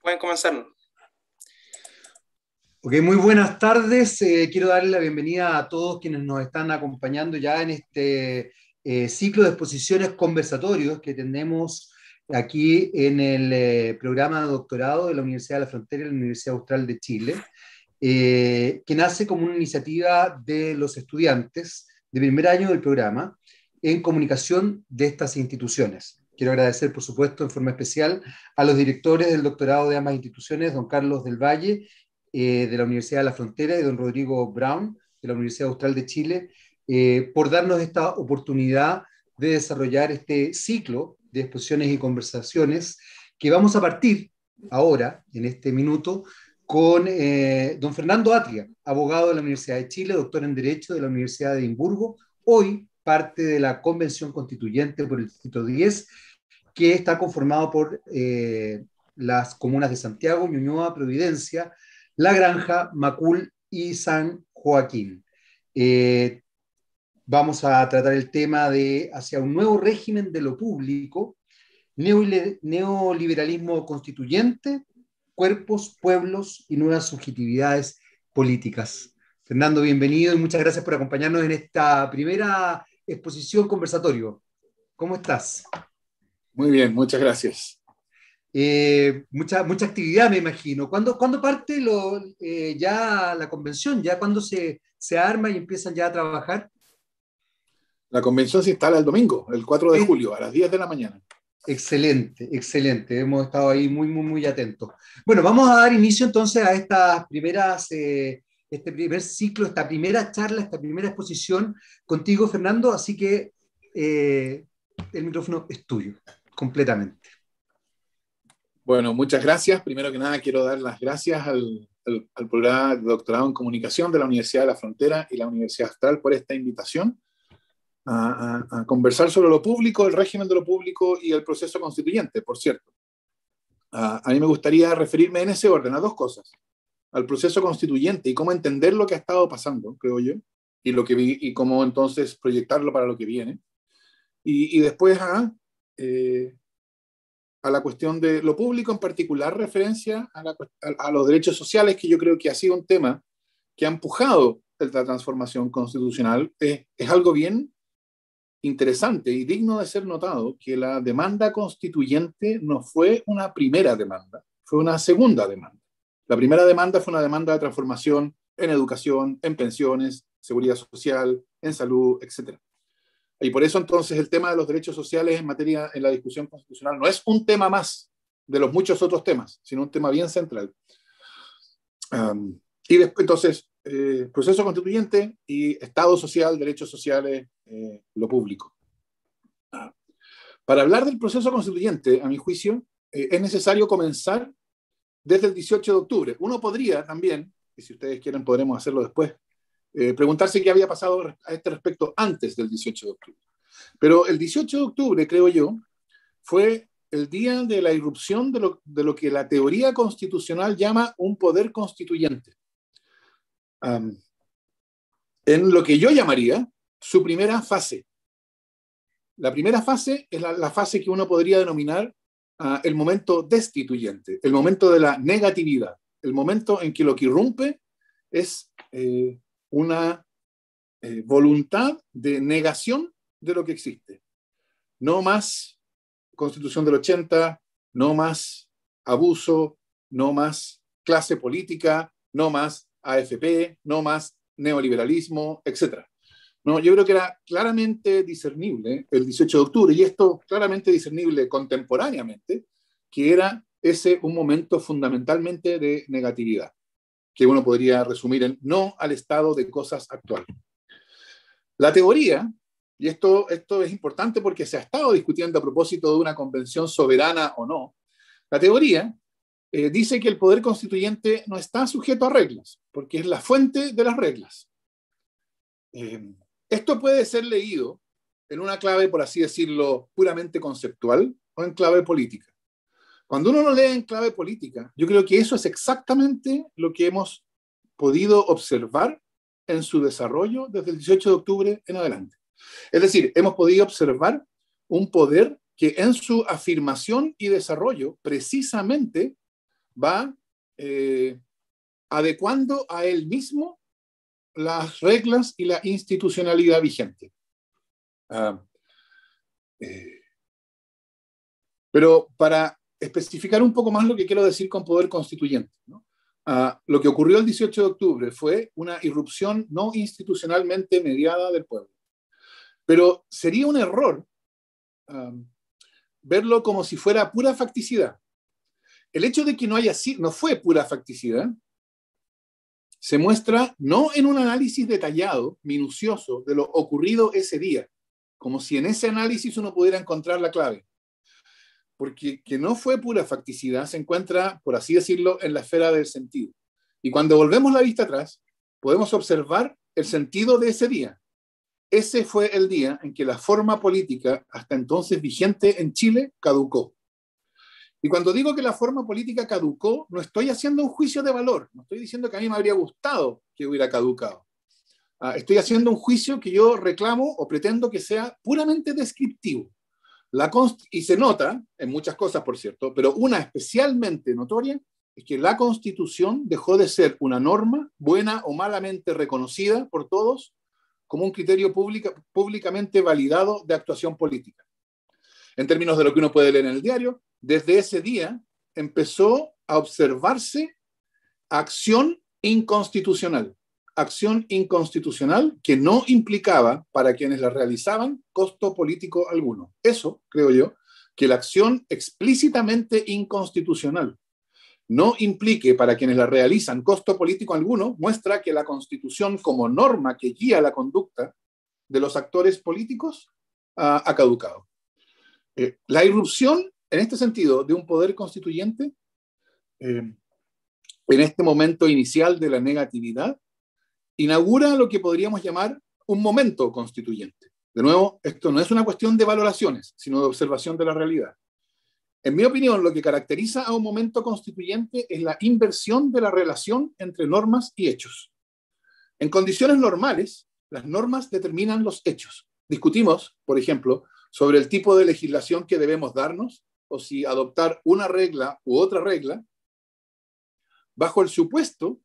Pueden comenzar. Ok, muy buenas tardes. Eh, quiero darle la bienvenida a todos quienes nos están acompañando ya en este eh, ciclo de exposiciones conversatorios que tenemos aquí en el eh, programa de doctorado de la Universidad de la Frontera y la Universidad Austral de Chile. Eh, que nace como una iniciativa de los estudiantes de primer año del programa en comunicación de estas instituciones. Quiero agradecer, por supuesto, en forma especial a los directores del doctorado de ambas instituciones, don Carlos del Valle, eh, de la Universidad de la Frontera, y don Rodrigo Brown, de la Universidad Austral de Chile, eh, por darnos esta oportunidad de desarrollar este ciclo de exposiciones y conversaciones que vamos a partir ahora, en este minuto, con eh, don Fernando Atria, abogado de la Universidad de Chile, doctor en Derecho de la Universidad de Edimburgo, hoy parte de la Convención Constituyente por el Distrito 10, que está conformado por eh, las comunas de Santiago, Ñuñoa, Providencia, La Granja, Macul y San Joaquín. Eh, vamos a tratar el tema de hacia un nuevo régimen de lo público, neoliberalismo constituyente, cuerpos, pueblos y nuevas subjetividades políticas. Fernando, bienvenido y muchas gracias por acompañarnos en esta primera exposición conversatorio. ¿Cómo estás? Muy bien, muchas gracias. Eh, mucha, mucha actividad, me imagino. ¿Cuándo, ¿cuándo parte lo, eh, ya la convención? ¿Ya cuándo se, arma y empiezan ya a trabajar? La convención se instala el domingo, el 4 de julio, a las 10 de la mañana. Excelente, excelente. Hemos estado ahí muy, muy, muy atentos. Bueno, vamos a dar inicio entonces a estas primeras, eh, este primer ciclo, esta primera charla, esta primera exposición contigo, Fernando. Así que eh, el micrófono es tuyo, completamente. Bueno, muchas gracias. Primero que nada, quiero dar las gracias al, programa de doctorado en comunicación de la Universidad de la Frontera y la Universidad Austral por esta invitación a, conversar sobre lo público, el régimen de lo público y el proceso constituyente, por cierto. a mí me gustaría referirme en ese orden a dos cosas. Al proceso constituyente y cómo entender lo que ha estado pasando, creo yo, y, lo que vi, y cómo entonces proyectarlo para lo que viene. Y, después eh, a, la cuestión de lo público, en particular referencia a, la, a los derechos sociales, que yo creo que ha sido un tema que ha empujado la transformación constitucional. Eh, es algo bien interesante y digno de ser notado que la demanda constituyente no fue una primera demanda, fue una segunda demanda. La primera demanda fue una demanda de transformación en educación, en pensiones, seguridad social, en salud, etc. Y por eso entonces el tema de los derechos sociales en materia, en la discusión constitucional, no es un tema más de los muchos otros temas, sino un tema bien central. y después, entonces, eh, proceso constituyente y Estado social, derechos sociales, eh, lo público. Para hablar del proceso constituyente, a mi juicio, eh, es necesario comenzar desde el 18 de octubre. Uno podría también, y si ustedes quieren podremos hacerlo después, preguntarse qué había pasado a este respecto antes del 18 de octubre. Pero el 18 de octubre, creo yo, fue el día de la irrupción de lo, de lo que la teoría constitucional llama un poder constituyente en lo que yo llamaría su primera fase. La primera fase es la, fase que uno podría denominar ah, el momento destituyente, el momento de la negatividad, el momento en que lo que irrumpe es eh, una eh, voluntad de negación de lo que existe. No más constitución del 80, no más abuso, no más clase política, no más AFP, no más neoliberalismo, etc. No, yo creo que era claramente discernible el 18 de octubre, y esto claramente discernible contemporáneamente, que era ese un momento fundamentalmente de negatividad, que uno podría resumir en no al estado de cosas actual. La teoría, y esto, esto es importante porque se ha estado discutiendo a propósito de una convención soberana o no, la teoría eh, dice que el poder constituyente no está sujeto a reglas, porque es la fuente de las reglas. Eh, esto puede ser leído en una clave, por así decirlo, puramente conceptual o en clave política. Cuando uno lo lee en clave política, yo creo que eso es exactamente lo que hemos podido observar en su desarrollo desde el 18 de octubre en adelante. Es decir, hemos podido observar un poder que en su afirmación y desarrollo precisamente va eh, adecuando a él mismo las reglas y la institucionalidad vigente. Ah, eh, pero para especificar un poco más lo que quiero decir con poder constituyente, ah, lo que ocurrió el 18 de octubre fue una irrupción no institucionalmente mediada del pueblo. Pero sería un error ah, verlo como si fuera pura facticidad. El hecho de que no haya sido, fue pura facticidad, se muestra no en un análisis detallado, minucioso, de lo ocurrido ese día, como si en ese análisis uno pudiera encontrar la clave. Porque que no fue pura facticidad se encuentra, por así decirlo, en la esfera del sentido. Y cuando volvemos la vista atrás, podemos observar el sentido de ese día. Ese fue el día en que la forma política hasta entonces vigente en Chile caducó. Y cuando digo que la forma política caducó, no estoy haciendo un juicio de valor, no estoy diciendo que a mí me habría gustado que hubiera caducado. Ah, estoy haciendo un juicio que yo reclamo o pretendo que sea puramente descriptivo. La y se nota, en muchas cosas por cierto, pero una especialmente notoria es que la constitución dejó de ser una norma buena o malamente reconocida por todos como un criterio públicamente validado de actuación política en términos de lo que uno puede leer en el diario, desde ese día empezó a observarse acción inconstitucional, acción inconstitucional que no implicaba para quienes la realizaban costo político alguno. Eso, creo yo, que la acción explícitamente inconstitucional no implique para quienes la realizan costo político alguno, muestra que la Constitución como norma que guía la conducta de los actores políticos ha caducado. Eh, la irrupción, en este sentido, de un poder constituyente, eh, en este momento inicial de la negatividad, inaugura lo que podríamos llamar un momento constituyente. De nuevo, esto no es una cuestión de valoraciones, sino de observación de la realidad. En mi opinión, lo que caracteriza a un momento constituyente es la inversión de la relación entre normas y hechos. En condiciones normales, las normas determinan los hechos. Discutimos, por ejemplo, sobre el tipo de legislación que debemos darnos o si adoptar una regla u otra regla, bajo el supuesto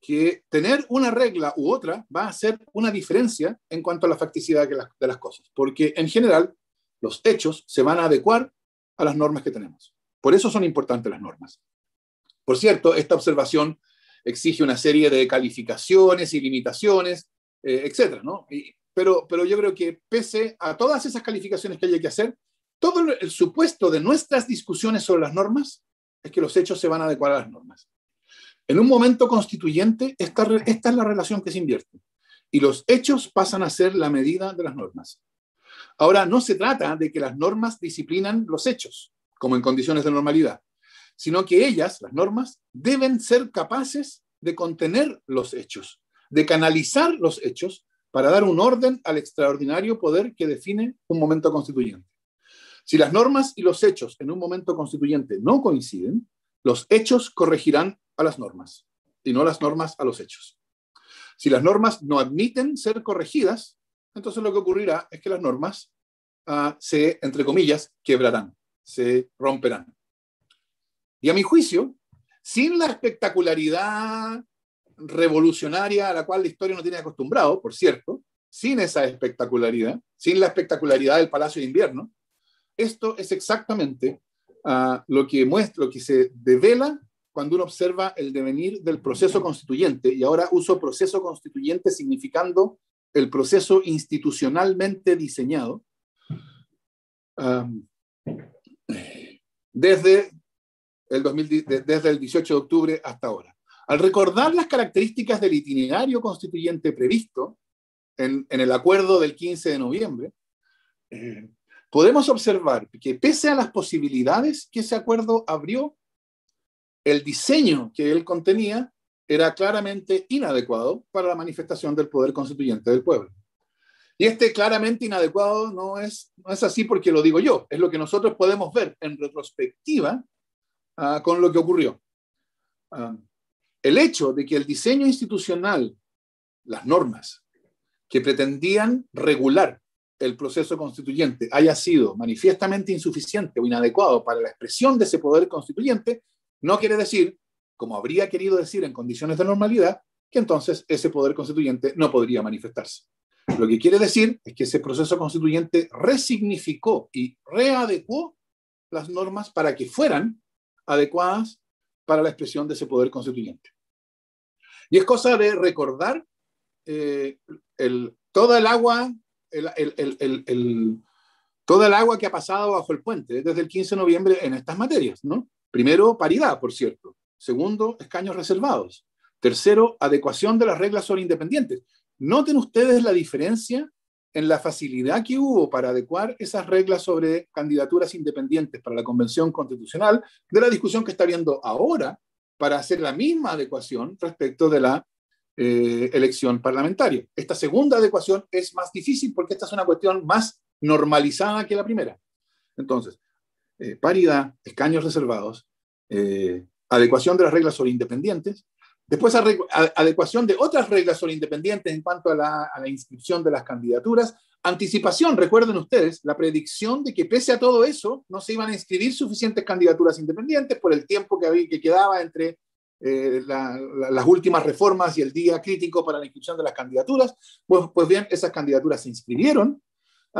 que tener una regla u otra va a hacer una diferencia en cuanto a la facticidad de las, cosas, porque en general los hechos se van a adecuar a las normas que tenemos. Por eso son importantes las normas. Por cierto, esta observación exige una serie de calificaciones y limitaciones, eh, etcétera, ¿no? pero, yo creo que pese a todas esas calificaciones que haya que hacer, todo el supuesto de nuestras discusiones sobre las normas es que los hechos se van a adecuar a las normas. En un momento constituyente, esta, esta es la relación que se invierte. Y los hechos pasan a ser la medida de las normas. Ahora, no se trata de que las normas disciplinan los hechos, como en condiciones de normalidad, sino que ellas, las normas, deben ser capaces de contener los hechos, de canalizar los hechos para dar un orden al extraordinario poder que define un momento constituyente. Si las normas y los hechos en un momento constituyente no coinciden, los hechos corregirán a las normas y no las normas a los hechos. Si las normas no admiten ser corregidas, entonces lo que ocurrirá es que las normas ah, se, entre comillas, quebrarán, se romperán. Y a mi juicio, sin la espectacularidad revolucionaria a la cual la historia no tiene acostumbrado, por cierto, sin esa espectacularidad, sin la espectacularidad del Palacio de Invierno, esto es exactamente ah, lo que muestra, lo que se devela cuando uno observa el devenir del proceso constituyente, y ahora uso proceso constituyente significando el proceso institucionalmente diseñado, desde, el desde el 18 de octubre hasta ahora. Al recordar las características del itinerario constituyente previsto en, el acuerdo del 15 de noviembre, eh, podemos observar que pese a las posibilidades que ese acuerdo abrió, el diseño que él contenía era claramente inadecuado para la manifestación del poder constituyente del pueblo. Y este claramente inadecuado no es, no es así porque lo digo yo, es lo que nosotros podemos ver en retrospectiva ah, con lo que ocurrió. Ah, el hecho de que el diseño institucional, las normas que pretendían regular el proceso constituyente haya sido manifiestamente insuficiente o inadecuado para la expresión de ese poder constituyente, no quiere decir, como habría querido decir en condiciones de normalidad, que entonces ese poder constituyente no podría manifestarse. Lo que quiere decir es que ese proceso constituyente resignificó y readecuó las normas para que fueran adecuadas para la expresión de ese poder constituyente. Y es cosa de recordar eh, el, toda el agua, el, el, toda el agua que ha pasado bajo el puente desde el 15 de noviembre en estas materias, ¿no? Primero, paridad, por cierto. Segundo, escaños reservados. Tercero, adecuación de las reglas sobre independientes. Noten ustedes la diferencia en la facilidad que hubo para adecuar esas reglas sobre candidaturas independientes para la Convención Constitucional, de la discusión que está habiendo ahora para hacer la misma adecuación respecto de la eh, elección parlamentaria. Esta segunda adecuación es más difícil porque esta es una cuestión más normalizada que la primera. Entonces, eh, paridad, escaños reservados, eh, adecuación de las reglas sobre independientes, Después, adecuación de otras reglas son independientes en cuanto a la, inscripción de las candidaturas. Anticipación, recuerden ustedes, la predicción de que pese a todo eso, no se iban a inscribir suficientes candidaturas independientes por el tiempo que, había, que quedaba entre eh, las últimas reformas y el día crítico para la inscripción de las candidaturas. Pues, pues bien, esas candidaturas se inscribieron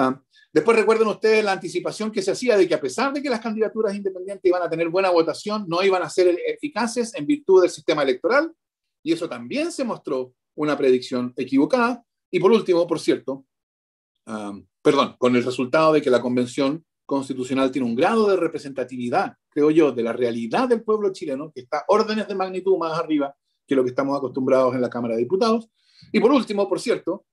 Ah, después recuerden ustedes la anticipación que se hacía de que a pesar de que las candidaturas independientes iban a tener buena votación, no iban a ser eficaces en virtud del sistema electoral, y eso también se mostró una predicción equivocada. Y por último, por cierto, ah, perdón, con el resultado de que la Convención Constitucional tiene un grado de representatividad, creo yo, de la realidad del pueblo chileno, que está órdenes de magnitud más arriba que lo que estamos acostumbrados en la Cámara de Diputados. Y por último, por cierto,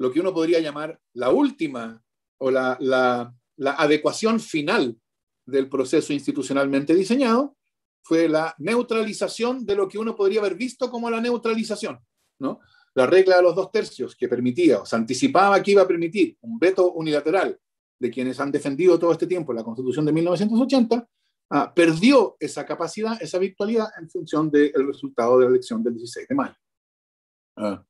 lo que uno podría llamar la última o la, la, adecuación final del proceso institucionalmente diseñado, fue la neutralización de lo que uno podría haber visto como la neutralización, ¿no? La regla de los dos tercios que permitía o se anticipaba que iba a permitir un veto unilateral de quienes han defendido todo este tiempo la Constitución de 1980, ah, perdió esa capacidad, esa virtualidad en función del resultado de la elección del 16 de mayo. Ah,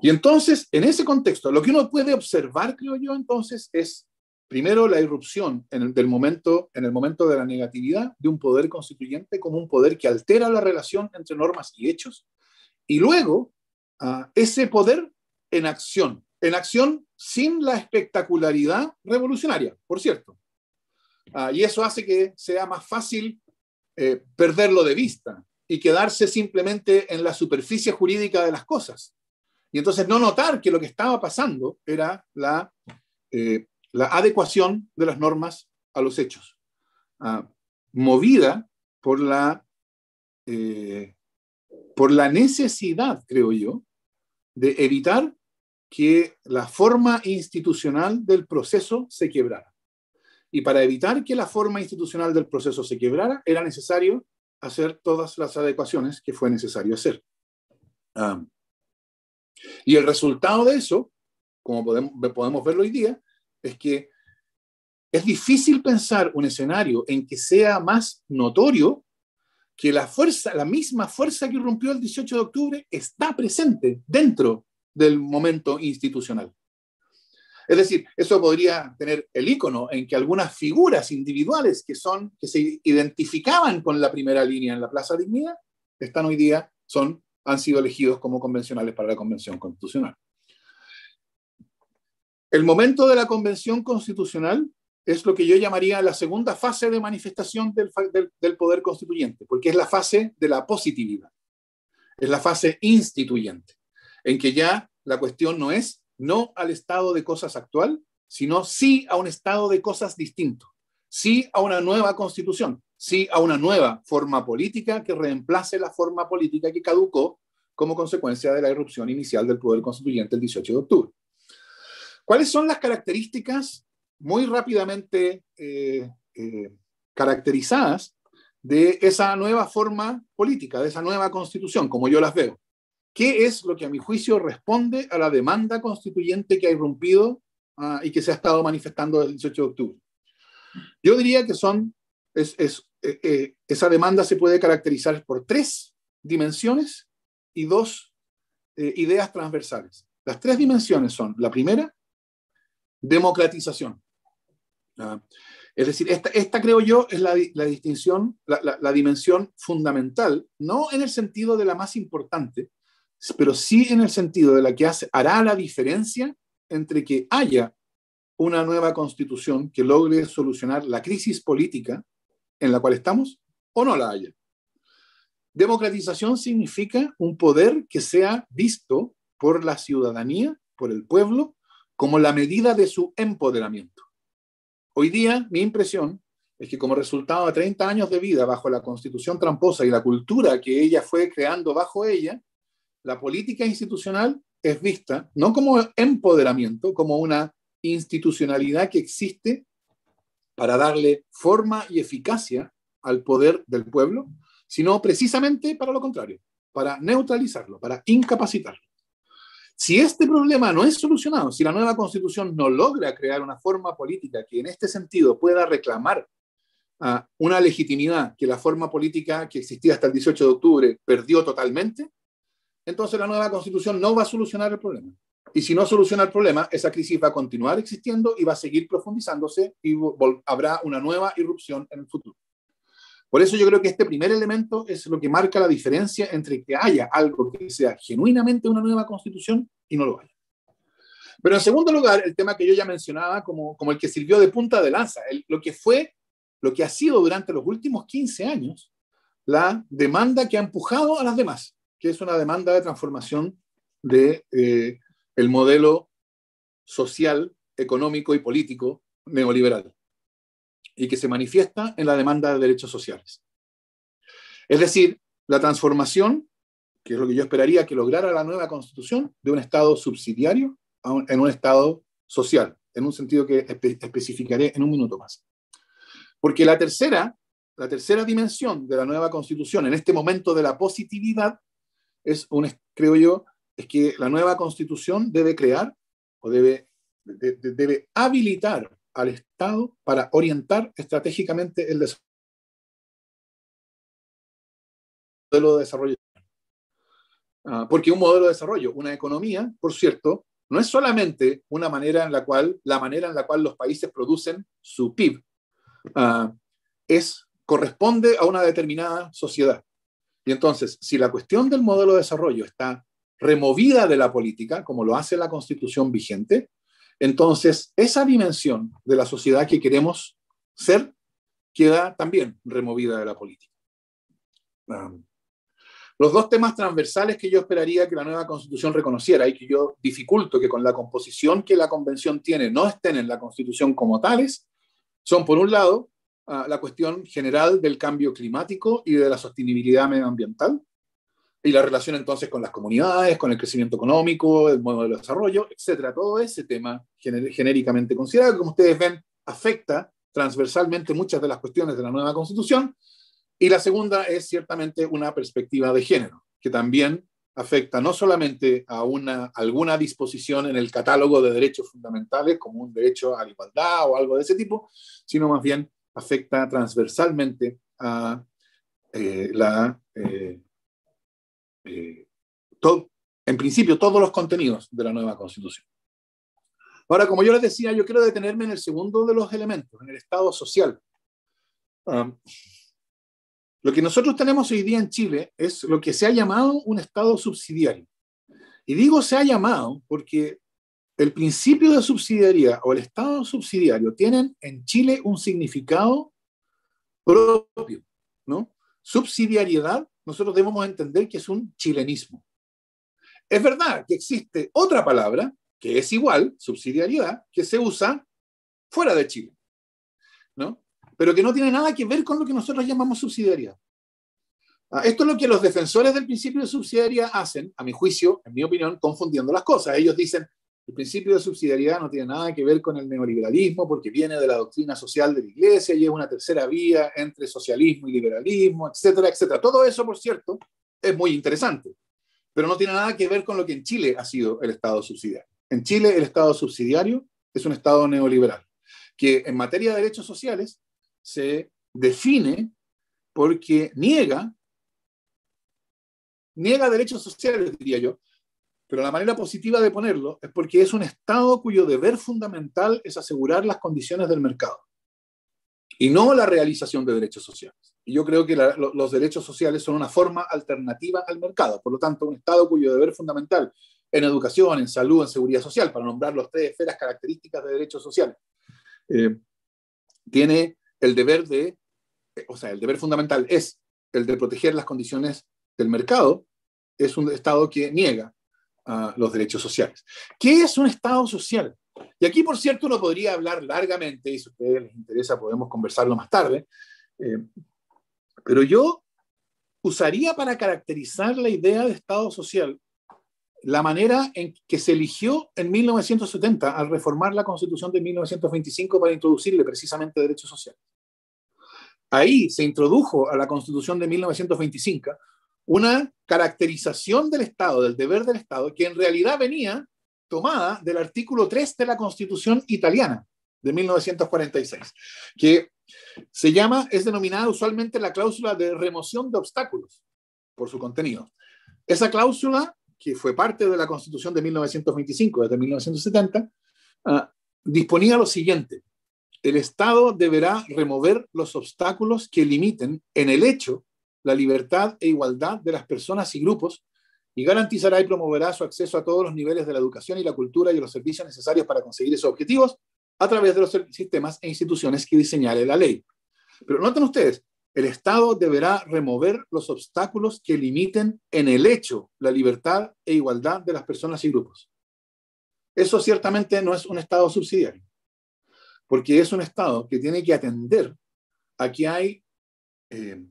y entonces, en ese contexto, lo que uno puede observar, creo yo, entonces, es primero la irrupción en el, momento, en el momento de la negatividad de un poder constituyente como un poder que altera la relación entre normas y hechos, y luego ah, ese poder en acción, en acción sin la espectacularidad revolucionaria, por cierto. Ah, y eso hace que sea más fácil eh, perderlo de vista y quedarse simplemente en la superficie jurídica de las cosas y entonces no notar que lo que estaba pasando era la, eh, la adecuación de las normas a los hechos, ah, movida por la, eh, por la necesidad, creo yo, de evitar que la forma institucional del proceso se quebrara. Y para evitar que la forma institucional del proceso se quebrara, era necesario hacer todas las adecuaciones que fue necesario hacer. Ah, y el resultado de eso, como podemos, verlo hoy día, es que es difícil pensar un escenario en que sea más notorio que la fuerza, la misma fuerza que rompió el 18 de octubre está presente dentro del momento institucional. Es decir, eso podría tener el icono en que algunas figuras individuales que son que se identificaban con la primera línea en la Plaza Dignidad están hoy día son han sido elegidos como convencionales para la Convención Constitucional. El momento de la Convención Constitucional es lo que yo llamaría la segunda fase de manifestación del, poder constituyente, porque es la fase de la positividad, es la fase instituyente, en que ya la cuestión no es no al estado de cosas actual, sino sí a un estado de cosas distinto, sí a una nueva constitución, sí a una nueva forma política que reemplace la forma política que caducó como consecuencia de la irrupción inicial del poder constituyente el 18 de octubre. ¿Cuáles son las características muy rápidamente eh, eh, caracterizadas de esa nueva forma política, de esa nueva constitución, como yo las veo? ¿Qué es lo que a mi juicio responde a la demanda constituyente que ha irrumpido ah, y que se ha estado manifestando el 18 de octubre? Yo diría que son es, eh, eh, esa demanda se puede caracterizar por tres dimensiones y dos eh, ideas transversales. Las tres dimensiones son, la primera, democratización. es decir, esta, creo yo es la, distinción, la, la dimensión fundamental, no en el sentido de la más importante, pero sí en el sentido de la que hace, hará la diferencia entre que haya una nueva constitución que logre solucionar la crisis política en la cual estamos o no la haya. Democratización significa un poder que sea visto por la ciudadanía, por el pueblo, como la medida de su empoderamiento. Hoy día, mi impresión es que como resultado de 30 años de vida bajo la constitución tramposa y la cultura que ella fue creando bajo ella, la política institucional es vista no como empoderamiento, como una institucionalidad que existe para darle forma y eficacia al poder del pueblo, sino precisamente para lo contrario, para neutralizarlo, para incapacitarlo. Si este problema no es solucionado, si la nueva constitución no logra crear una forma política que en este sentido pueda reclamar ah, una legitimidad que la forma política que existía hasta el 18 de octubre perdió totalmente, entonces la nueva constitución no va a solucionar el problema. Y si no soluciona el problema, esa crisis va a continuar existiendo y va a seguir profundizándose y habrá una nueva irrupción en el futuro. Por eso yo creo que este primer elemento es lo que marca la diferencia entre que haya algo que sea genuinamente una nueva constitución y no lo haya. Pero en segundo lugar, el tema que yo ya mencionaba como, como el que sirvió de punta de lanza, lo que fue, lo que ha sido durante los últimos 15 años, la demanda que ha empujado a las demás, que es una demanda de transformación de, eh, el modelo social, económico y político neoliberal y que se manifiesta en la demanda de derechos sociales. Es decir, la transformación, que es lo que yo esperaría que lograra la nueva constitución, de un Estado subsidiario en un Estado social, en un sentido que especificaré en un minuto más. Porque la tercera, la tercera dimensión de la nueva constitución en este momento de la positividad es, un, creo yo, es que la nueva constitución debe crear o debe, debe habilitar al Estado para orientar estratégicamente el desarrollo desarrollo. Ah, porque un modelo de desarrollo, una economía, por cierto, no es solamente una manera en la cual, la manera en la cual los países producen su PIB, ah, es, corresponde a una determinada sociedad. Y entonces, si la cuestión del modelo de desarrollo está removida de la política, como lo hace la constitución vigente, entonces esa dimensión de la sociedad que queremos ser queda también removida de la política. Ah. los dos temas transversales que yo esperaría que la nueva constitución reconociera y que yo dificulto que con la composición que la convención tiene no estén en la constitución como tales, son por un lado ah, la cuestión general del cambio climático y de la sostenibilidad medioambiental y la relación entonces con las comunidades, con el crecimiento económico, el modo de desarrollo, etcétera. Todo ese tema genéricamente considerado, como ustedes ven, afecta transversalmente muchas de las cuestiones de la nueva constitución. Y la segunda es ciertamente una perspectiva de género, que también afecta no solamente a una, alguna disposición en el catálogo de derechos fundamentales, como un derecho a la igualdad o algo de ese tipo, sino más bien afecta transversalmente a eh, la eh, eh, en principio todos los contenidos de la nueva constitución. Ahora, como yo les decía, yo quiero detenerme en el segundo de los elementos, en el Estado social. lo que nosotros tenemos hoy día en Chile es lo que se ha llamado un Estado subsidiario. Y digo se ha llamado porque el principio de subsidiariedad o el Estado subsidiario tienen en Chile un significado propio, ¿no? Subsidiariedad nosotros debemos entender que es un chilenismo. Es verdad que existe otra palabra que es igual, subsidiariedad, que se usa fuera de Chile, ¿no? Pero que no tiene nada que ver con lo que nosotros llamamos subsidiariedad. Ah, esto es lo que los defensores del principio de subsidiariedad hacen, a mi juicio, en mi opinión, confundiendo las cosas. Ellos dicen, el principio de subsidiariedad no tiene nada que ver con el neoliberalismo porque viene de la doctrina social de la Iglesia y es una tercera vía entre socialismo y liberalismo, etcétera, etcétera. Todo eso, por cierto, es muy interesante, pero no tiene nada que ver con lo que en Chile ha sido el Estado subsidiario. En Chile el Estado subsidiario es un Estado neoliberal que en materia de derechos sociales se define porque niega niega derechos sociales, diría yo, pero la manera positiva de ponerlo es porque es un Estado cuyo deber fundamental es asegurar las condiciones del mercado y no la realización de derechos sociales. Y yo creo que los derechos sociales son una forma alternativa al mercado. Por lo tanto, un Estado cuyo deber fundamental en educación, en salud, en seguridad social, para nombrar las tres esferas características de derechos sociales, eh, tiene el deber de, eh, o sea, el deber fundamental es el de proteger las condiciones del mercado, es un Estado que niega los derechos sociales. ¿Qué es un Estado social? Y aquí, por cierto, uno podría hablar largamente, y si a ustedes les interesa podemos conversarlo más tarde, eh, pero yo usaría para caracterizar la idea de Estado social la manera en que se eligió en 1970 al reformar la Constitución de 1925 para introducirle precisamente derechos sociales. Ahí se introdujo a la Constitución de 1925 una caracterización del Estado, del deber del Estado, que en realidad venía tomada del artículo 3 de la Constitución italiana de 1946, que se llama, es denominada usualmente la cláusula de remoción de obstáculos por su contenido. Esa cláusula, que fue parte de la Constitución de 1925, desde 1970, ah, disponía lo siguiente, el Estado deberá remover los obstáculos que limiten en el hecho la libertad e igualdad de las personas y grupos y garantizará y promoverá su acceso a todos los niveles de la educación y la cultura y los servicios necesarios para conseguir esos objetivos a través de los sistemas e instituciones que diseñare la ley. Pero noten ustedes, el Estado deberá remover los obstáculos que limiten en el hecho la libertad e igualdad de las personas y grupos. Eso ciertamente no es un Estado subsidiario, porque es un Estado que tiene que atender a que hay eh,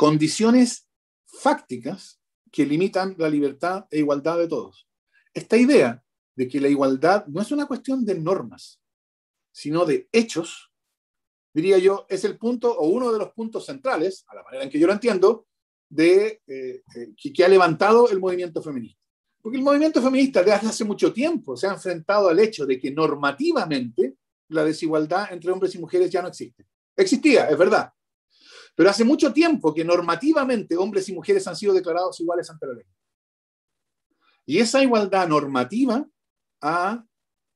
condiciones fácticas que limitan la libertad e igualdad de todos. Esta idea de que la igualdad no es una cuestión de normas, sino de hechos, diría yo, es el punto o uno de los puntos centrales, a la manera en que yo lo entiendo, de, eh, eh, que ha levantado el movimiento feminista. Porque el movimiento feminista desde hace mucho tiempo se ha enfrentado al hecho de que normativamente la desigualdad entre hombres y mujeres ya no existe. Existía, es verdad, pero hace mucho tiempo que normativamente hombres y mujeres han sido declarados iguales ante la ley. Y esa igualdad normativa ha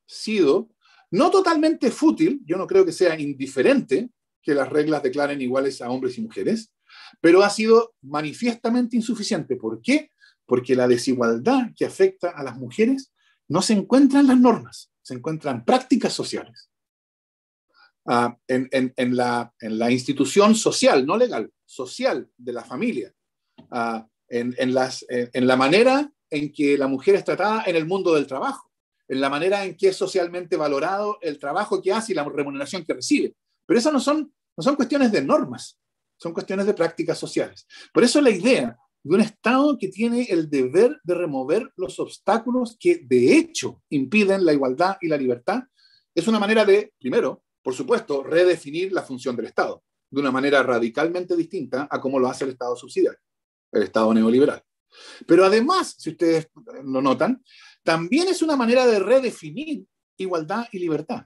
sido no totalmente fútil, yo no creo que sea indiferente que las reglas declaren iguales a hombres y mujeres, pero ha sido manifiestamente insuficiente. ¿Por qué? Porque la desigualdad que afecta a las mujeres no se encuentra en las normas, se encuentra en prácticas sociales. Ah, en, la, institución social, no legal, social de la familia, ah, en, las, en la manera en que la mujer es tratada en el mundo del trabajo, en la manera en que es socialmente valorado el trabajo que hace y la remuneración que recibe. Pero esas no son, no son cuestiones de normas, son cuestiones de prácticas sociales. Por eso la idea de un Estado que tiene el deber de remover los obstáculos que de hecho impiden la igualdad y la libertad es una manera de, primero, por supuesto, redefinir la función del Estado de una manera radicalmente distinta a cómo lo hace el Estado subsidiario, el Estado neoliberal. Pero además, si ustedes lo notan, también es una manera de redefinir igualdad y libertad.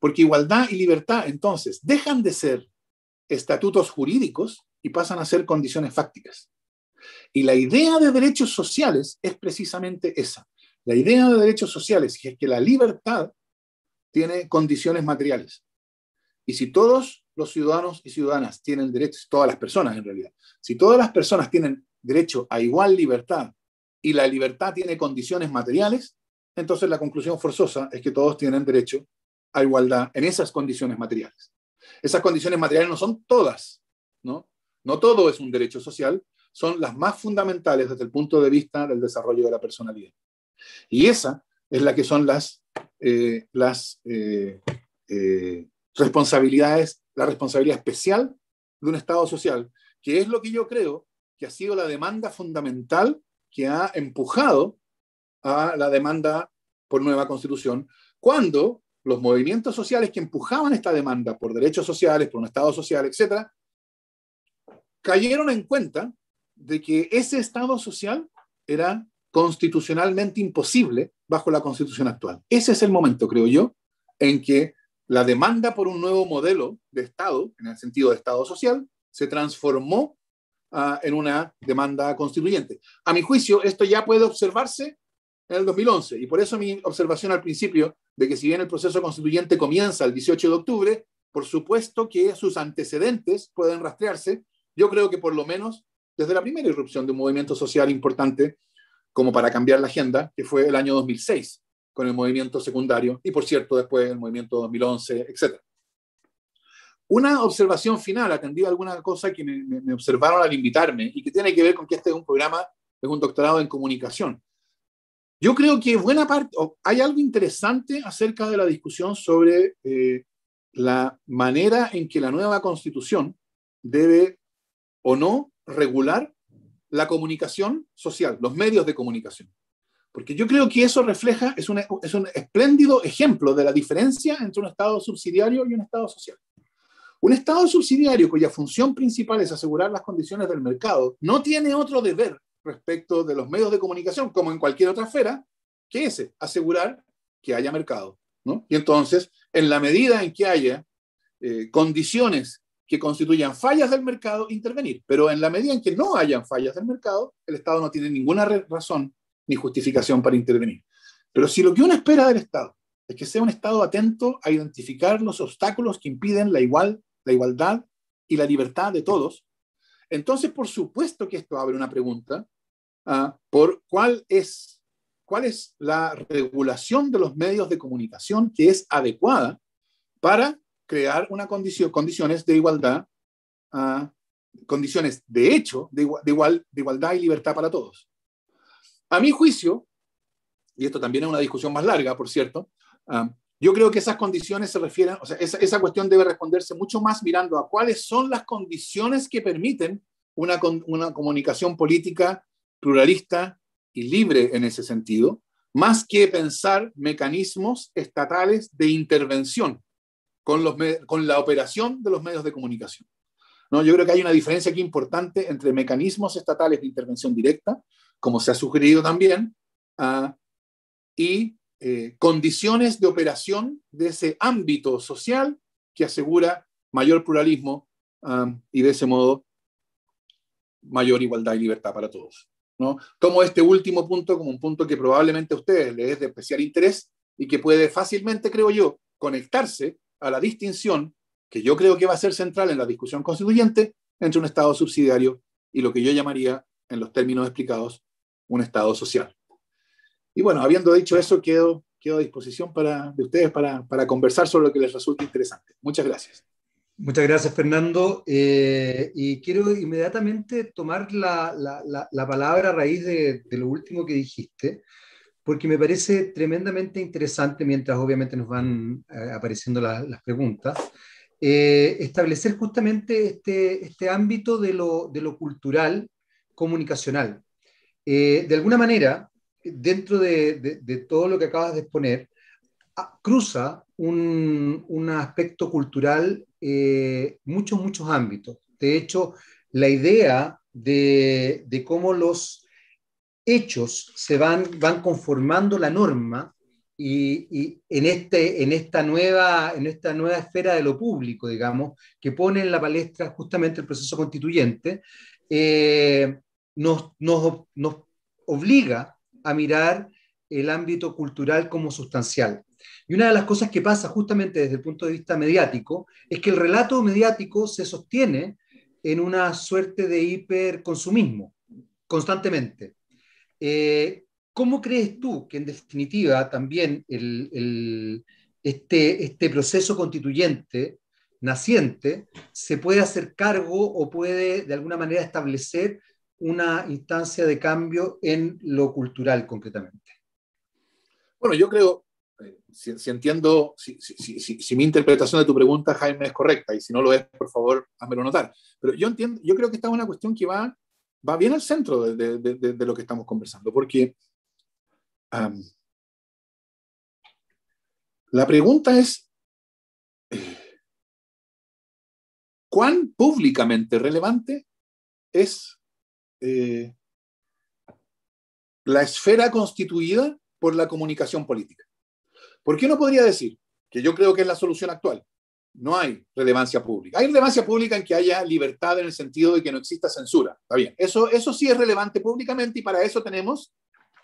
Porque igualdad y libertad, entonces, dejan de ser estatutos jurídicos y pasan a ser condiciones fácticas. Y la idea de derechos sociales es precisamente esa. La idea de derechos sociales es que la libertad tiene condiciones materiales. Y si todos los ciudadanos y ciudadanas tienen derecho, todas las personas en realidad, si todas las personas tienen derecho a igual libertad y la libertad tiene condiciones materiales, entonces la conclusión forzosa es que todos tienen derecho a igualdad en esas condiciones materiales. Esas condiciones materiales no son todas, ¿no? No todo es un derecho social, son las más fundamentales desde el punto de vista del desarrollo de la personalidad. Y esa es la que son las eh, las eh, eh, responsabilidades, la responsabilidad especial de un Estado social, que es lo que yo creo que ha sido la demanda fundamental que ha empujado a la demanda por nueva constitución, cuando los movimientos sociales que empujaban esta demanda por derechos sociales, por un Estado social, etc., cayeron en cuenta de que ese Estado social era constitucionalmente imposible bajo la constitución actual. Ese es el momento, creo yo, en que la demanda por un nuevo modelo de Estado, en el sentido de Estado social, se transformó ah, en una demanda constituyente. A mi juicio, esto ya puede observarse en el 2011, y por eso mi observación al principio de que si bien el proceso constituyente comienza el 18 de octubre, por supuesto que sus antecedentes pueden rastrearse, yo creo que por lo menos desde la primera irrupción de un movimiento social importante como para cambiar la agenda, que fue el año 2006, con el movimiento secundario y, por cierto, después el movimiento 2011, etc. Una observación final, atendí a alguna cosa que me, observaron al invitarme y que tiene que ver con que este es un programa, es un doctorado en comunicación. Yo creo que buena parte, hay algo interesante acerca de la discusión sobre eh, la manera en que la nueva constitución debe o no regular la comunicación social, los medios de comunicación. Porque yo creo que eso refleja, es un, es un espléndido ejemplo de la diferencia entre un Estado subsidiario y un Estado social. Un Estado subsidiario cuya función principal es asegurar las condiciones del mercado no tiene otro deber respecto de los medios de comunicación, como en cualquier otra esfera, que es asegurar que haya mercado. Y entonces, en la medida en que haya eh, condiciones que constituyan fallas del mercado, intervenir. Pero en la medida en que no hayan fallas del mercado, el Estado no tiene ninguna razón ni justificación para intervenir. Pero si lo que uno espera del Estado es que sea un Estado atento a identificar los obstáculos que impiden la, igualdad y la libertad de todos, entonces por supuesto que esto abre una pregunta ¿ah? por cuál es, cuál es la regulación de los medios de comunicación que es adecuada para crear una condición, condiciones de igualdad, ah, condiciones de hecho de, igual, de igualdad y libertad para todos. A mi juicio, y esto también es una discusión más larga, por cierto, ah, yo creo que esas condiciones se refieren, o sea, esa, cuestión debe responderse mucho más mirando a cuáles son las condiciones que permiten una, una comunicación política pluralista y libre en ese sentido, más que pensar mecanismos estatales de intervención con, los, con la operación de los medios de comunicación. ¿no? Yo creo que hay una diferencia aquí importante entre mecanismos estatales de intervención directa, como se ha sugerido también, ah, y eh, condiciones de operación de ese ámbito social que asegura mayor pluralismo ah, y de ese modo mayor igualdad y libertad para todos. ¿no? Tomo este último punto como un punto que probablemente a ustedes les es de especial interés y que puede fácilmente, creo yo, conectarse a la distinción, que yo creo que va a ser central en la discusión constituyente, entre un Estado subsidiario y lo que yo llamaría, en los términos explicados, un Estado social. Y bueno, habiendo dicho eso, quedo, quedo a disposición para, de ustedes para, para conversar sobre lo que les resulte interesante. Muchas gracias. Muchas gracias, Fernando. Eh, y quiero inmediatamente tomar la, la, la, palabra a raíz de, de, lo último que dijiste, porque me parece tremendamente interesante, mientras obviamente nos van eh, apareciendo las preguntas, eh, establecer justamente este, este ámbito de lo, de lo cultural comunicacional. Eh, de alguna manera, dentro de, de, de, todo lo que acabas de exponer, cruza un, un aspecto cultural muchos, muchos ámbitos. De hecho, la idea de, de cómo los hechos se van, van conformando la norma y, en, este, en, esta nueva, en esta nueva esfera de lo público, digamos, que pone en la palestra justamente el proceso constituyente, eh, nos, nos obliga a mirar el ámbito cultural como sustancial. Y una de las cosas que pasa justamente desde el punto de vista mediático es que el relato mediático se sostiene en una suerte de hiperconsumismo constantemente. Eh, ¿Cómo crees tú que en definitiva también este, este, proceso constituyente naciente se puede hacer cargo o puede de alguna manera establecer una instancia de cambio en lo cultural concretamente? Bueno, yo creo, eh, si, entiendo, si, mi interpretación de tu pregunta, Jaime, es correcta, y si no lo es, por favor, házmelo notar. Pero yo, entiendo, yo creo que esta es una cuestión que va va bien al centro de, lo que estamos conversando, porque la pregunta es, ¿cuán públicamente relevante es eh, la esfera constituida por la comunicación política? ¿Por qué no podría decir, que yo creo que es la solución actual, no hay relevancia pública. Hay relevancia pública en que haya libertad en el sentido de que no exista censura. Está bien. Eso, eso sí es relevante públicamente y para eso tenemos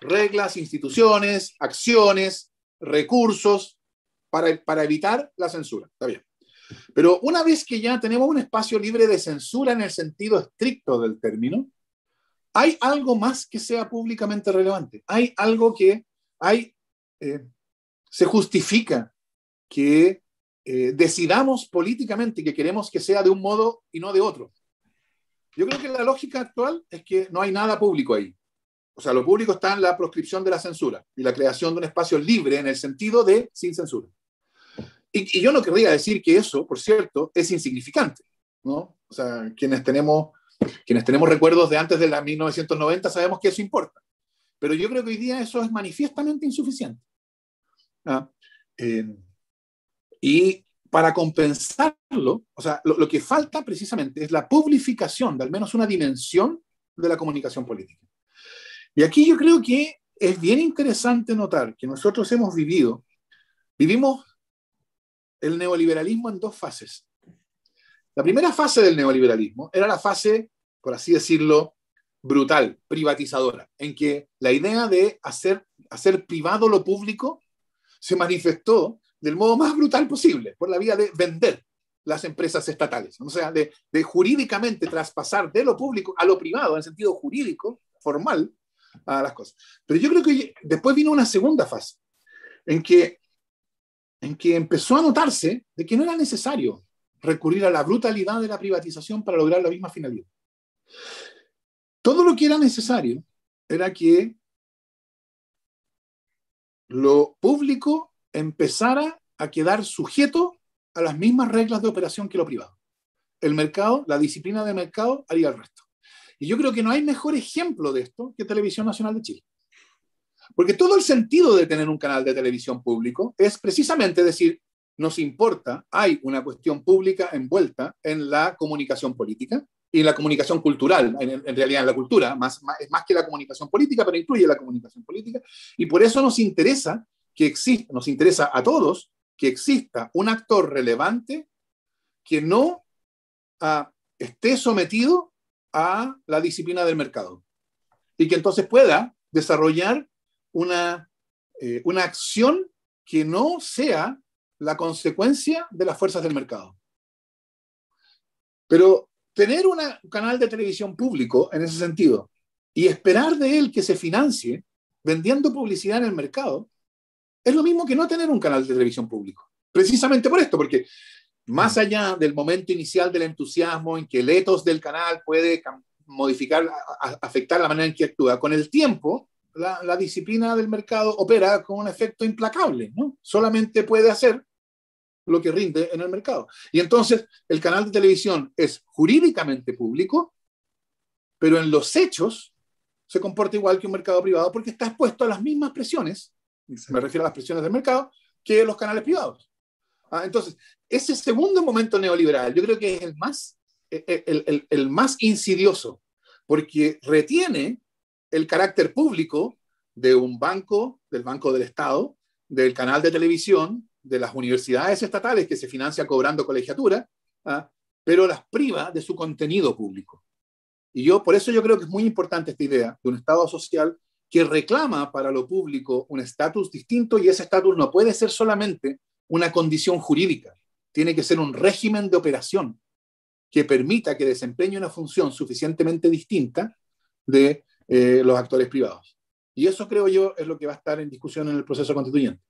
reglas, instituciones, acciones, recursos para, para evitar la censura. Está bien. Pero una vez que ya tenemos un espacio libre de censura en el sentido estricto del término, hay algo más que sea públicamente relevante. Hay algo que hay, eh, se justifica que eh, decidamos políticamente que queremos que sea de un modo y no de otro. Yo creo que la lógica actual es que no hay nada público ahí. O sea, lo público está en la proscripción de la censura y la creación de un espacio libre en el sentido de sin censura. Y, yo no querría decir que eso, por cierto, es insignificante. ¿no? O sea, quienes tenemos, quienes tenemos recuerdos de antes de la 1990 sabemos que eso importa. Pero yo creo que hoy día eso es manifiestamente insuficiente. Ah, eh, y para compensarlo, o sea, lo, que falta precisamente es la publicación de al menos una dimensión de la comunicación política. Y aquí yo creo que es bien interesante notar que nosotros hemos vivido, vivimos el neoliberalismo en dos fases. La primera fase del neoliberalismo era la fase, por así decirlo, brutal, privatizadora, en que la idea de hacer, hacer privado lo público se manifestó del modo más brutal posible, por la vía de vender las empresas estatales, o sea, de, de jurídicamente traspasar de lo público a lo privado, en sentido jurídico, formal, a las cosas. Pero yo creo que después vino una segunda fase, en que, en que empezó a notarse de que no era necesario recurrir a la brutalidad de la privatización para lograr la misma finalidad. Todo lo que era necesario era que lo público empezara a quedar sujeto a las mismas reglas de operación que lo privado. El mercado, la disciplina de mercado haría el resto. Y yo creo que no hay mejor ejemplo de esto que Televisión Nacional de Chile. Porque todo el sentido de tener un canal de televisión público es precisamente decir, nos importa, hay una cuestión pública envuelta en la comunicación política y en la comunicación cultural, en, realidad en la cultura, es más que la comunicación política, pero incluye la comunicación política, y por eso nos interesa que exista nos interesa a todos que exista un actor relevante que no ah, esté sometido a la disciplina del mercado y que entonces pueda desarrollar eh, una, acción que no sea la consecuencia de las fuerzas del mercado. Pero tener un canal de televisión público en ese sentido y esperar de él que se financie vendiendo publicidad en el mercado es lo mismo que no tener un canal de televisión público. Precisamente por esto, porque más mm. allá del momento inicial del entusiasmo en que el etos del canal puede modificar, afectar la manera en que actúa, con el tiempo la, disciplina del mercado opera con un efecto implacable, ¿no? Solamente puede hacer lo que rinde en el mercado. Y entonces el canal de televisión es jurídicamente público, pero en los hechos se comporta igual que un mercado privado porque está expuesto a las mismas presiones me refiero a las presiones del mercado, que los canales privados. Ah, entonces, ese segundo momento neoliberal yo creo que es el más, eh, eh, el, más insidioso, porque retiene el carácter público de un banco, del Banco del Estado, del canal de televisión, de las universidades estatales que se financia cobrando colegiatura, ah, pero las priva de su contenido público. Y yo, por eso yo creo que es muy importante esta idea de un Estado social que reclama para lo público un estatus distinto y ese estatus no puede ser solamente una condición jurídica, tiene que ser un régimen de operación que permita que desempeñe una función suficientemente distinta de eh, los actores privados. Y eso creo yo es lo que va a estar en discusión en el proceso constituyente.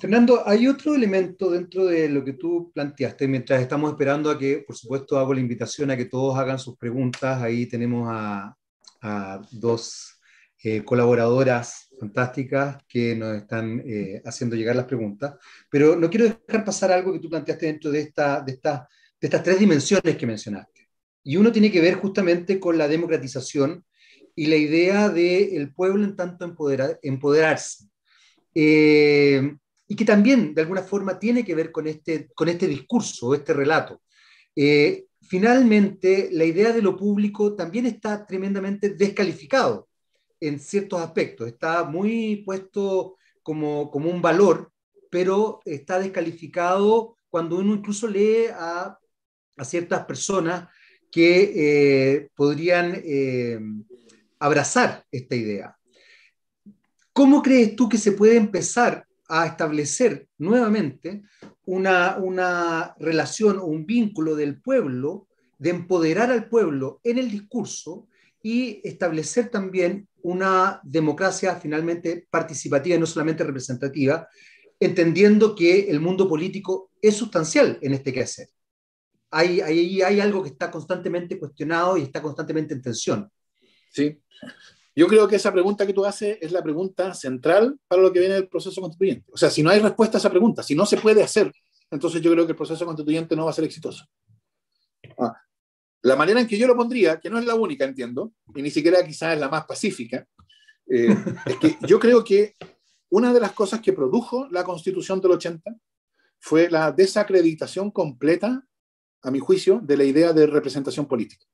Fernando, hay otro elemento dentro de lo que tú planteaste, mientras estamos esperando a que, por supuesto, hago la invitación a que todos hagan sus preguntas. Ahí tenemos a, a dos eh, colaboradoras fantásticas que nos están eh, haciendo llegar las preguntas. Pero no quiero dejar pasar algo que tú planteaste dentro de, esta, estas tres dimensiones que mencionaste. Y uno tiene que ver justamente con la democratización y la idea del pueblo en tanto empoderarse. Eh, y que también, de alguna forma, tiene que ver con este, con este discurso, este relato finalmente la idea de lo público también está tremendamente descalificado en ciertos aspectos. Está muy puesto como, un valor, pero está descalificado cuando uno incluso lee a, ciertas personas que eh, podrían eh, abrazar esta idea. ¿Cómo crees tú que se puede empezar a establecer nuevamente una, relación o un vínculo del pueblo, de empoderar al pueblo en el discurso y establecer también una democracia finalmente participativa y no solamente representativa, entendiendo que el mundo político es sustancial en este quehacer. Hay, hay, hay algo que está constantemente cuestionado y está constantemente en tensión. Sí, yo creo que esa pregunta que tú haces es la pregunta central para lo que viene del proceso constituyente. O sea, si no hay respuesta a esa pregunta, si no se puede hacer, entonces yo creo que el proceso constituyente no va a ser exitoso. Ah, la manera en que yo lo pondría, que no es la única, entiendo, y ni siquiera quizás es la más pacífica, eh, es que yo creo que una de las cosas que produjo la constitución del 80 fue la desacreditación completa, a mi juicio, de la idea de representación política.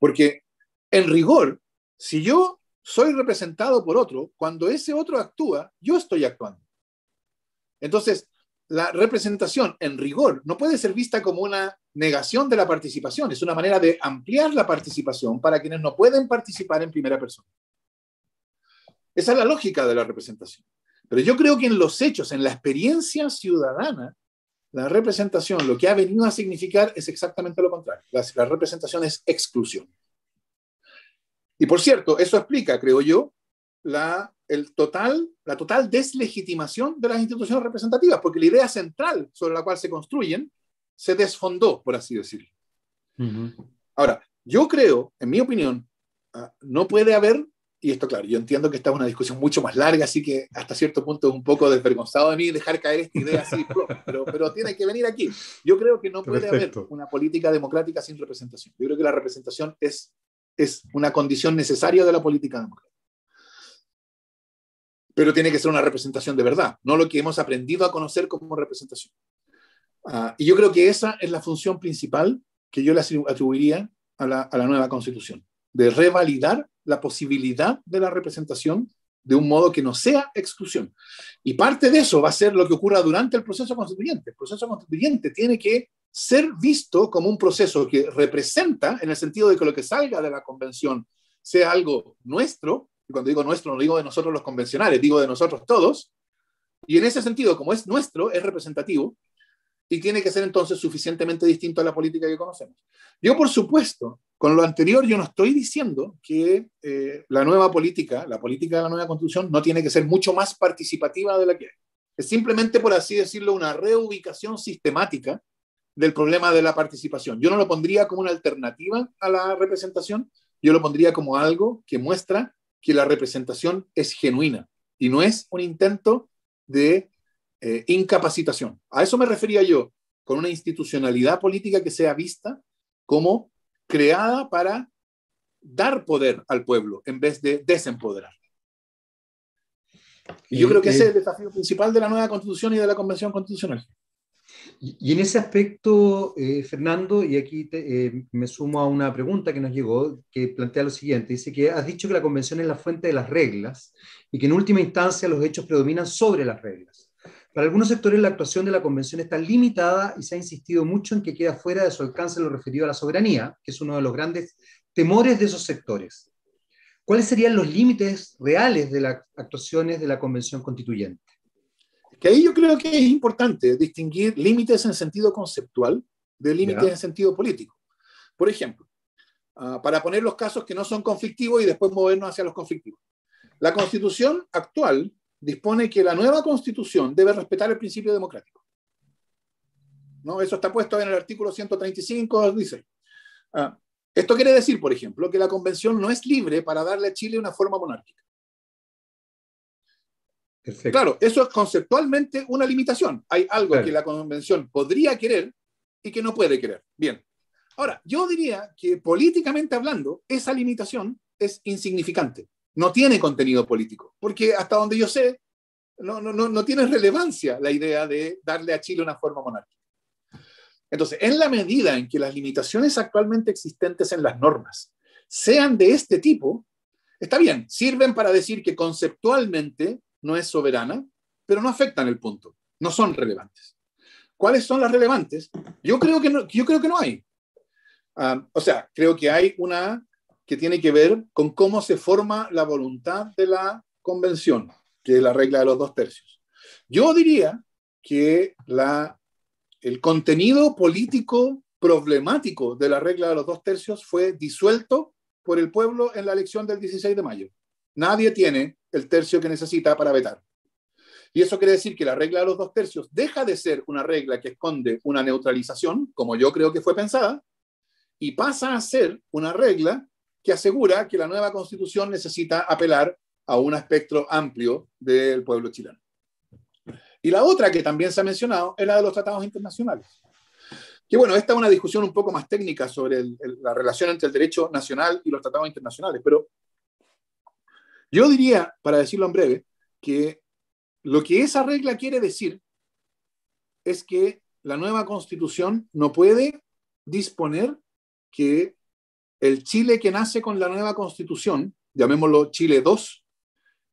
Porque en rigor, si yo soy representado por otro, cuando ese otro actúa, yo estoy actuando. Entonces, la representación en rigor no puede ser vista como una negación de la participación, es una manera de ampliar la participación para quienes no pueden participar en primera persona. Esa es la lógica de la representación. Pero yo creo que en los hechos, en la experiencia ciudadana, la representación lo que ha venido a significar es exactamente lo contrario. La, representación es exclusión. Y por cierto, eso explica, creo yo, la, el total, la total deslegitimación de las instituciones representativas, porque la idea central sobre la cual se construyen se desfondó, por así decirlo. Ahora, yo creo, en mi opinión, ah, no puede haber, y esto claro, yo entiendo que esta es una discusión mucho más larga, así que hasta cierto punto es un poco desvergonzado de mí dejar caer esta idea así, pero, pero tiene que venir aquí. Yo creo que no puede haber una política democrática sin representación. Yo creo que la representación es es una condición necesaria de la política democrática. Pero tiene que ser una representación de verdad, no lo que hemos aprendido a conocer como representación. Ah, y yo creo que esa es la función principal que yo le atribuiría a la nueva constitución, de revalidar la posibilidad de la representación de un modo que no sea exclusión. Y parte de eso va a ser lo que ocurra durante el proceso constituyente. El proceso constituyente tiene que ser visto como un proceso que representa, en el sentido de que lo que salga de la convención sea algo nuestro, y cuando digo nuestro no digo de nosotros los convencionales, digo de nosotros todos, y en ese sentido, como es nuestro, es representativo, y tiene que ser entonces suficientemente distinto a la política que conocemos. Yo, por supuesto, con lo anterior, yo no estoy diciendo que eh, la nueva política, la política de la nueva constitución, no tiene que ser mucho más participativa de la que es. Es simplemente, por así decirlo, una reubicación sistemática del problema de la participación. Yo no lo pondría como una alternativa a la representación, yo lo pondría como algo que muestra que la representación es genuina y no es un intento de eh, incapacitación. A eso me refería yo, con una institucionalidad política que sea vista como creada para dar poder al pueblo en vez de desempoderar. Y yo eh, creo que ese eh. es el desafío principal de la nueva constitución y de la convención constitucional. Y, en ese aspecto, eh, Fernando, y aquí eh, me sumo a una pregunta que nos llegó, que plantea lo siguiente. Dice que has dicho que la convención es la fuente de las reglas y que en última instancia los hechos predominan sobre las reglas. Para algunos sectores la actuación de la convención está limitada y se ha insistido mucho en que queda fuera de su alcance lo referido a la soberanía, que es uno de los grandes temores de esos sectores. ¿Cuáles serían los límites reales de las actuaciones de la convención constituyente? Que ahí yo creo que es importante distinguir límites en sentido conceptual de límites en sentido político. Por ejemplo, ah, para poner los casos que no son conflictivos y después movernos hacia los conflictivos. La constitución actual dispone que la nueva constitución debe respetar el principio democrático. ¿No? Eso está puesto en el artículo 135, dice. Ah, esto quiere decir, por ejemplo, que la convención no es libre para darle a Chile una forma monárquica. Claro, eso es conceptualmente una limitación. Hay algo que la convención podría querer y que no puede querer. Bien. Ahora, yo diría que políticamente hablando, esa limitación es insignificante. No tiene contenido político, porque hasta donde yo sé, no, no, no, no tiene relevancia la idea de darle a Chile una forma monárquica. Entonces, en la medida en que las limitaciones actualmente existentes en las normas sean de este tipo, está bien, sirven para decir que conceptualmente no es soberana, pero no afectan el punto, no son relevantes. ¿Cuáles son las relevantes? Yo creo que no, yo creo que no hay. Ah, o sea, creo que hay una que tiene que ver con cómo se forma la voluntad de la convención, que es la regla de los dos tercios. Yo diría que la, el contenido político problemático de la regla de los dos tercios fue disuelto por el pueblo en la elección del 16 de mayo. Nadie tiene el tercio que necesita para vetar. Y eso quiere decir que la regla de los dos tercios deja de ser una regla que esconde una neutralización, como yo creo que fue pensada, y pasa a ser una regla que asegura que la nueva constitución necesita apelar a un espectro amplio del pueblo chileno. Y la otra que también se ha mencionado es la de los tratados internacionales. Que bueno, esta es una discusión un poco más técnica sobre la relación entre el derecho nacional y los tratados internacionales, pero yo diría, para decirlo en breve, que lo que esa regla quiere decir es que la nueva constitución no puede disponer que el Chile que nace con la nueva constitución, llamémoslo Chile 2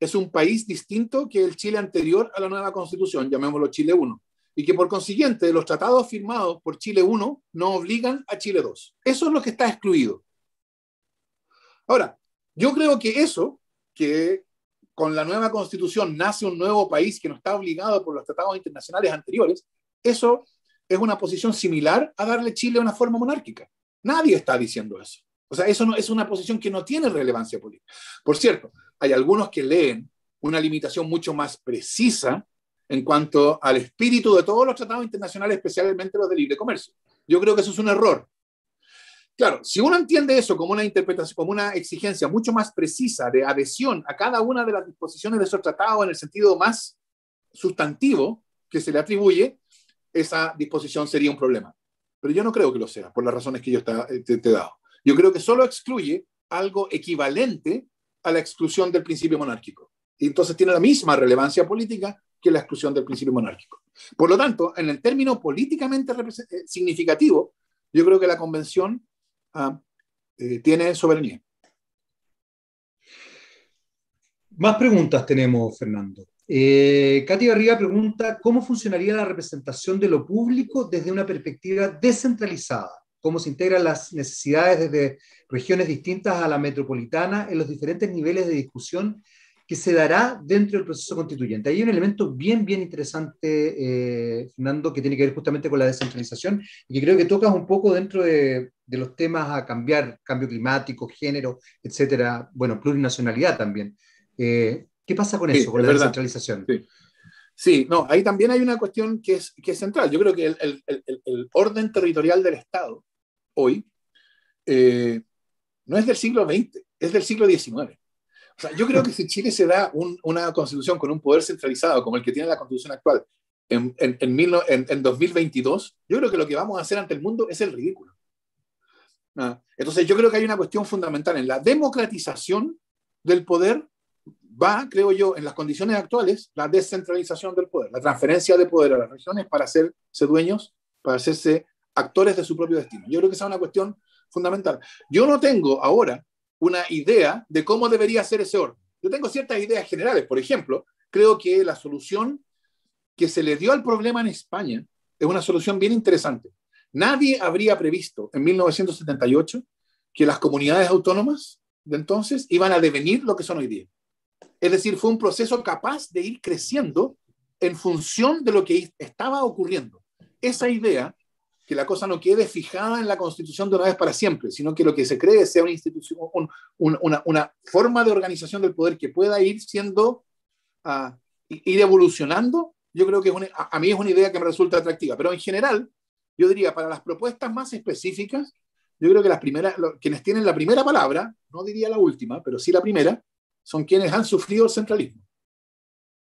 es un país distinto que el Chile anterior a la nueva constitución, llamémoslo Chile 1 y que por consiguiente los tratados firmados por Chile 1 no obligan a Chile 2 Eso es lo que está excluido. Ahora, yo creo que eso que con la nueva constitución nace un nuevo país que no está obligado por los tratados internacionales anteriores, eso es una posición similar a darle Chile una forma monárquica. Nadie está diciendo eso. O sea, eso no, es una posición que no tiene relevancia política. Por cierto, hay algunos que leen una limitación mucho más precisa en cuanto al espíritu de todos los tratados internacionales, especialmente los de libre comercio. Yo creo que eso es un error. Claro, si uno entiende eso como una interpretación, como una exigencia mucho más precisa de adhesión a cada una de las disposiciones de su tratado en el sentido más sustantivo que se le atribuye, esa disposición sería un problema. Pero yo no creo que lo sea, por las razones que yo está, eh, te he dado. Yo creo que solo excluye algo equivalente a la exclusión del principio monárquico. Y entonces tiene la misma relevancia política que la exclusión del principio monárquico. Por lo tanto, en el término políticamente eh, significativo, yo creo que la convención Ah, eh, tiene soberanía. Más preguntas tenemos, Fernando. Eh, Katy Garriga pregunta, ¿cómo funcionaría la representación de lo público desde una perspectiva descentralizada? ¿Cómo se integran las necesidades desde regiones distintas a la metropolitana en los diferentes niveles de discusión que se dará dentro del proceso constituyente. hay un elemento bien, bien interesante, eh, Fernando, que tiene que ver justamente con la descentralización y que creo que tocas un poco dentro de, los temas a cambiar, cambio climático, género, etcétera, bueno, plurinacionalidad también. Eh, ¿Qué pasa con eso, con la descentralización? Sí. no, ahí también hay una cuestión que es, central. Yo creo que el, orden territorial del Estado hoy eh, no es del siglo XX, es del siglo XIX yo creo que si Chile se da una constitución con un poder centralizado como el que tiene la constitución actual en, en, en, 2022, yo creo que lo que vamos a hacer ante el mundo es el ridículo. Ah, entonces yo creo que hay una cuestión fundamental en la democratización del poder va, creo yo, en las condiciones actuales, la descentralización del poder, la transferencia de poder a las regiones para hacerse dueños, para hacerse actores de su propio destino. Yo creo que esa es una cuestión fundamental. Yo no tengo ahora una idea de cómo debería ser ese orden. Yo tengo ciertas ideas generales, por ejemplo, creo que la solución que se le dio al problema en España es una solución bien interesante. Nadie habría previsto en 1978 que las comunidades autónomas de entonces iban a devenir lo que son hoy día. Es decir, fue un proceso capaz de ir creciendo en función de lo que estaba ocurriendo. Esa idea que la cosa no quede fijada en la Constitución de una vez para siempre, sino que lo que se cree sea una institución, una, forma de organización del poder que pueda ir siendo, ah, ir evolucionando, yo creo que a mí es una idea que me resulta atractiva. Pero en general, yo diría, para las propuestas más específicas, yo creo que las primeras, quienes tienen la primera palabra, no diría la última, pero sí la primera, son quienes han sufrido el centralismo.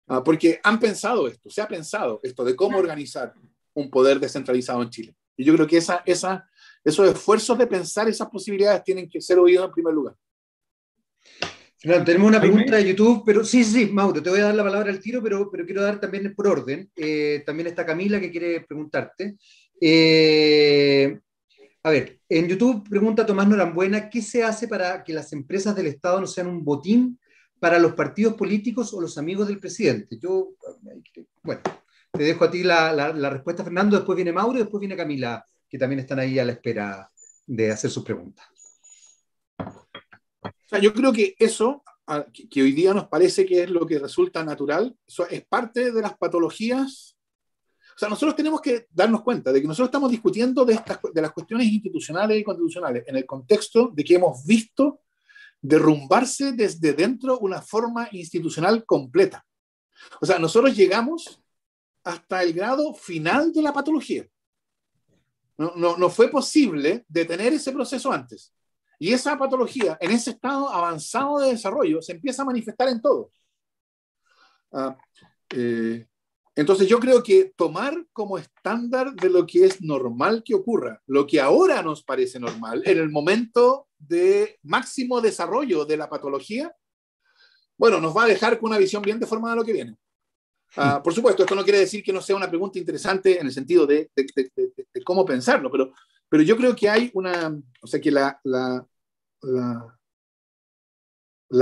Ah, porque han pensado esto, se ha pensado esto de cómo organizar un poder descentralizado en Chile. Y yo creo que esa, esos esfuerzos de pensar esas posibilidades tienen que ser oídos en primer lugar. tenemos una pregunta de YouTube, pero sí, sí, Mauro, te voy a dar la palabra al tiro, pero, pero quiero dar también por orden. Eh, también está Camila que quiere preguntarte. Eh, a ver, en YouTube pregunta Tomás Norambuena, ¿qué se hace para que las empresas del Estado no sean un botín para los partidos políticos o los amigos del presidente? Yo, bueno, te dejo a ti la, respuesta, Fernando. Después viene Mauro y después viene Camila, que también están ahí a la espera de hacer sus preguntas. yo creo que eso, que hoy día nos parece que es lo que resulta natural, es parte de las patologías. O sea, nosotros tenemos que darnos cuenta de que nosotros estamos discutiendo de, estas, de las cuestiones institucionales y constitucionales en el contexto de que hemos visto derrumbarse desde dentro una forma institucional completa. O sea, nosotros llegamos hasta el grado final de la patología. No, fue posible detener ese proceso antes. Y esa patología, en ese estado avanzado de desarrollo, se empieza a manifestar en todo. Ah, eh, entonces yo creo que tomar como estándar de lo que es normal que ocurra, lo que ahora nos parece normal, en el momento de máximo desarrollo de la patología, bueno, nos va a dejar con una visión bien deformada de lo que viene. Ah, por supuesto, esto no quiere decir que no sea una pregunta interesante en el sentido de, cómo pensarlo, pero, pero yo creo que hay una, o sea, que la,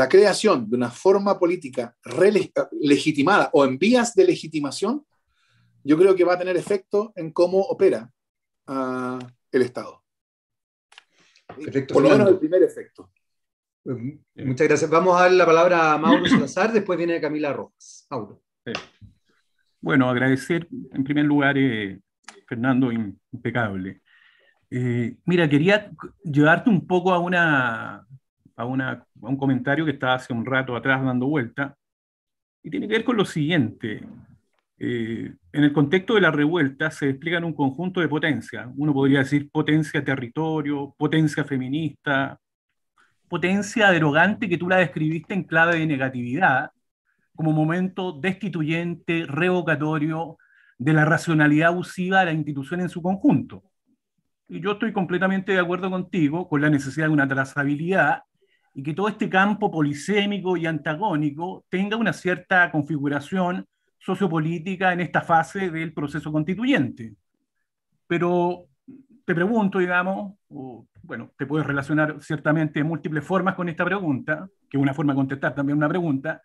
creación de una forma política legitimada o en vías de legitimación, yo creo que va a tener efecto en cómo opera ah, el Estado. Por lo menos el primer efecto. Em, muchas gracias. Vamos a dar la palabra a Mauro Salazar, después viene Camila Rojas. Mauro. Bueno, agradecer en primer lugar, eh, Fernando, impecable. Eh, mira, quería llevarte un poco a, una, a, un comentario que estaba hace un rato atrás dando vuelta, y tiene que ver con lo siguiente. Eh, en el contexto de la revuelta se despliegan un conjunto de potencias. Uno podría decir potencia territorio, potencia feminista, potencia derogante que tú la describiste en clave de negatividad, como momento destituyente, revocatorio de la racionalidad abusiva de la institución en su conjunto. Y yo estoy completamente de acuerdo contigo con la necesidad de una trazabilidad y que todo este campo polisémico y antagónico tenga una cierta configuración sociopolítica en esta fase del proceso constituyente. Pero te pregunto, digamos, o, bueno, te puedes relacionar ciertamente de múltiples formas con esta pregunta, que es una forma de contestar también una pregunta,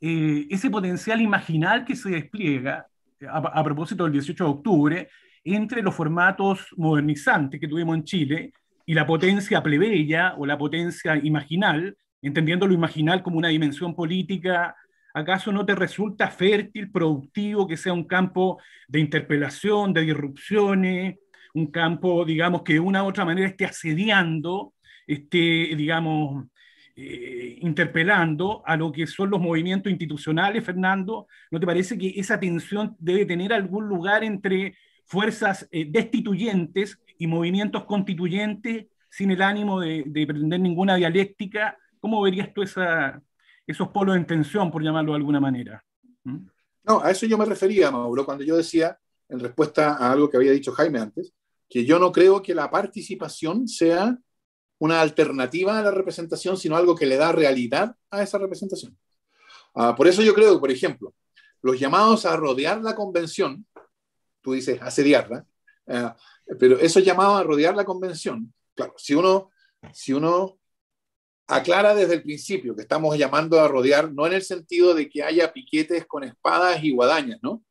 eh, ese potencial imaginal que se despliega eh, a, propósito del 18 de octubre entre los formatos modernizantes que tuvimos en Chile y la potencia plebeya o la potencia imaginal, entendiendo lo imaginal como una dimensión política, ¿acaso no te resulta fértil, productivo, que sea un campo de interpelación, de disrupciones, un campo, digamos, que de una u otra manera esté asediando, este, digamos, eh, interpelando a lo que son los movimientos institucionales, Fernando, ¿no te parece que esa tensión debe tener algún lugar entre fuerzas eh, destituyentes y movimientos constituyentes sin el ánimo de, pretender ninguna dialéctica? ¿Cómo verías tú esa, esos polos en tensión, por llamarlo de alguna manera? ¿Mm? No, a eso yo me refería, Mauro, cuando yo decía, en respuesta a algo que había dicho Jaime antes, que yo no creo que la participación sea una alternativa a la representación, sino algo que le da realidad a esa representación. Ah, por eso yo creo por ejemplo, los llamados a rodear la convención, tú dices asediarla, ah, pero esos llamados a rodear la convención, claro, si uno, si uno aclara desde el principio que estamos llamando a rodear, no en el sentido de que haya piquetes con espadas y guadañas, ¿no?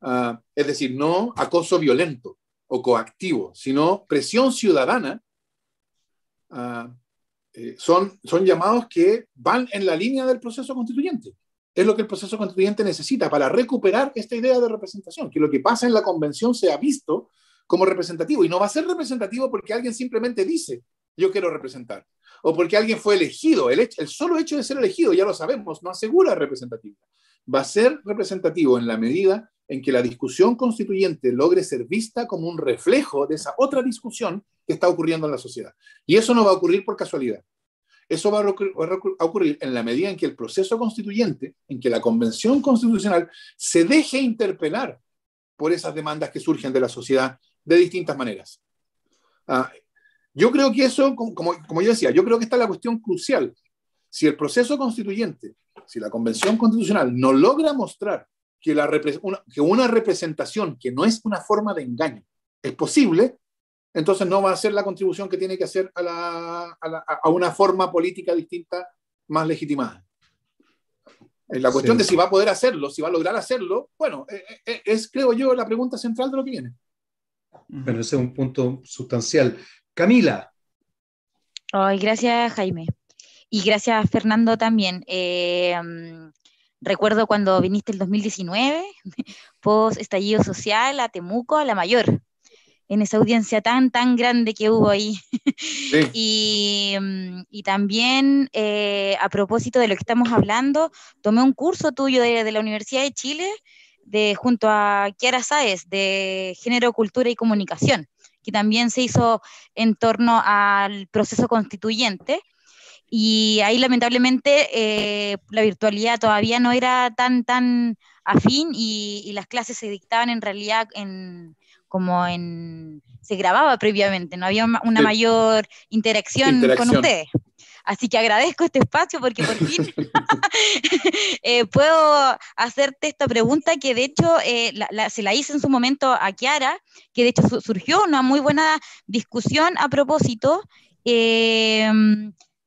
Ah, es decir, no acoso violento o coactivo, sino presión ciudadana Ah, eh, son, son llamados que van en la línea del proceso constituyente. Es lo que el proceso constituyente necesita para recuperar esta idea de representación, que lo que pasa en la convención se ha visto como representativo y no va a ser representativo porque alguien simplemente dice, yo quiero representar, o porque alguien fue elegido. El, solo hecho de ser elegido, ya lo sabemos, no asegura representativo. Va a ser representativo en la medida en que la discusión constituyente logre ser vista como un reflejo de esa otra discusión que está ocurriendo en la sociedad. Y eso no va a ocurrir por casualidad. Eso va a ocurrir en la medida en que el proceso constituyente, en que la convención constitucional se deje interpelar por esas demandas que surgen de la sociedad de distintas maneras. Ah, yo creo que eso, como, como yo decía, yo creo que está la cuestión crucial. Si el proceso constituyente, si la convención constitucional no logra mostrar que, una, representación que no es una forma de engaño es posible, entonces no va a ser la contribución que tiene que hacer a, una forma política distinta más legitimada. La cuestión de si va a poder hacerlo, si va a lograr hacerlo, bueno, eh, eh, eh, es, creo yo la pregunta central de lo que viene. Pero ese es un punto sustancial. Camila. Ay, gracias, Jaime. Y gracias, Fernando, también. Recuerdo cuando viniste el 2019, post estallido social, a Temuco, a la mayor, en esa audiencia tan, tan grande que hubo ahí. Mm, y, también, eh, a propósito de lo que estamos hablando, tomé un curso tuyo de, la Universidad de Chile de, junto a Kiara Saez, de Género, Cultura y Comunicación, que también se hizo en torno al proceso constituyente y ahí lamentablemente eh, la virtualidad todavía no era tan, tan afín y, las clases se dictaban en realidad en, como en, se grababa previamente, no había una mayor interacción, con ustedes. Así que agradezco este espacio porque por fin eh, puedo hacerte esta pregunta que de hecho eh, se la hice en su momento a Kiara, que de hecho surgió una muy buena discusión a propósito. Eh,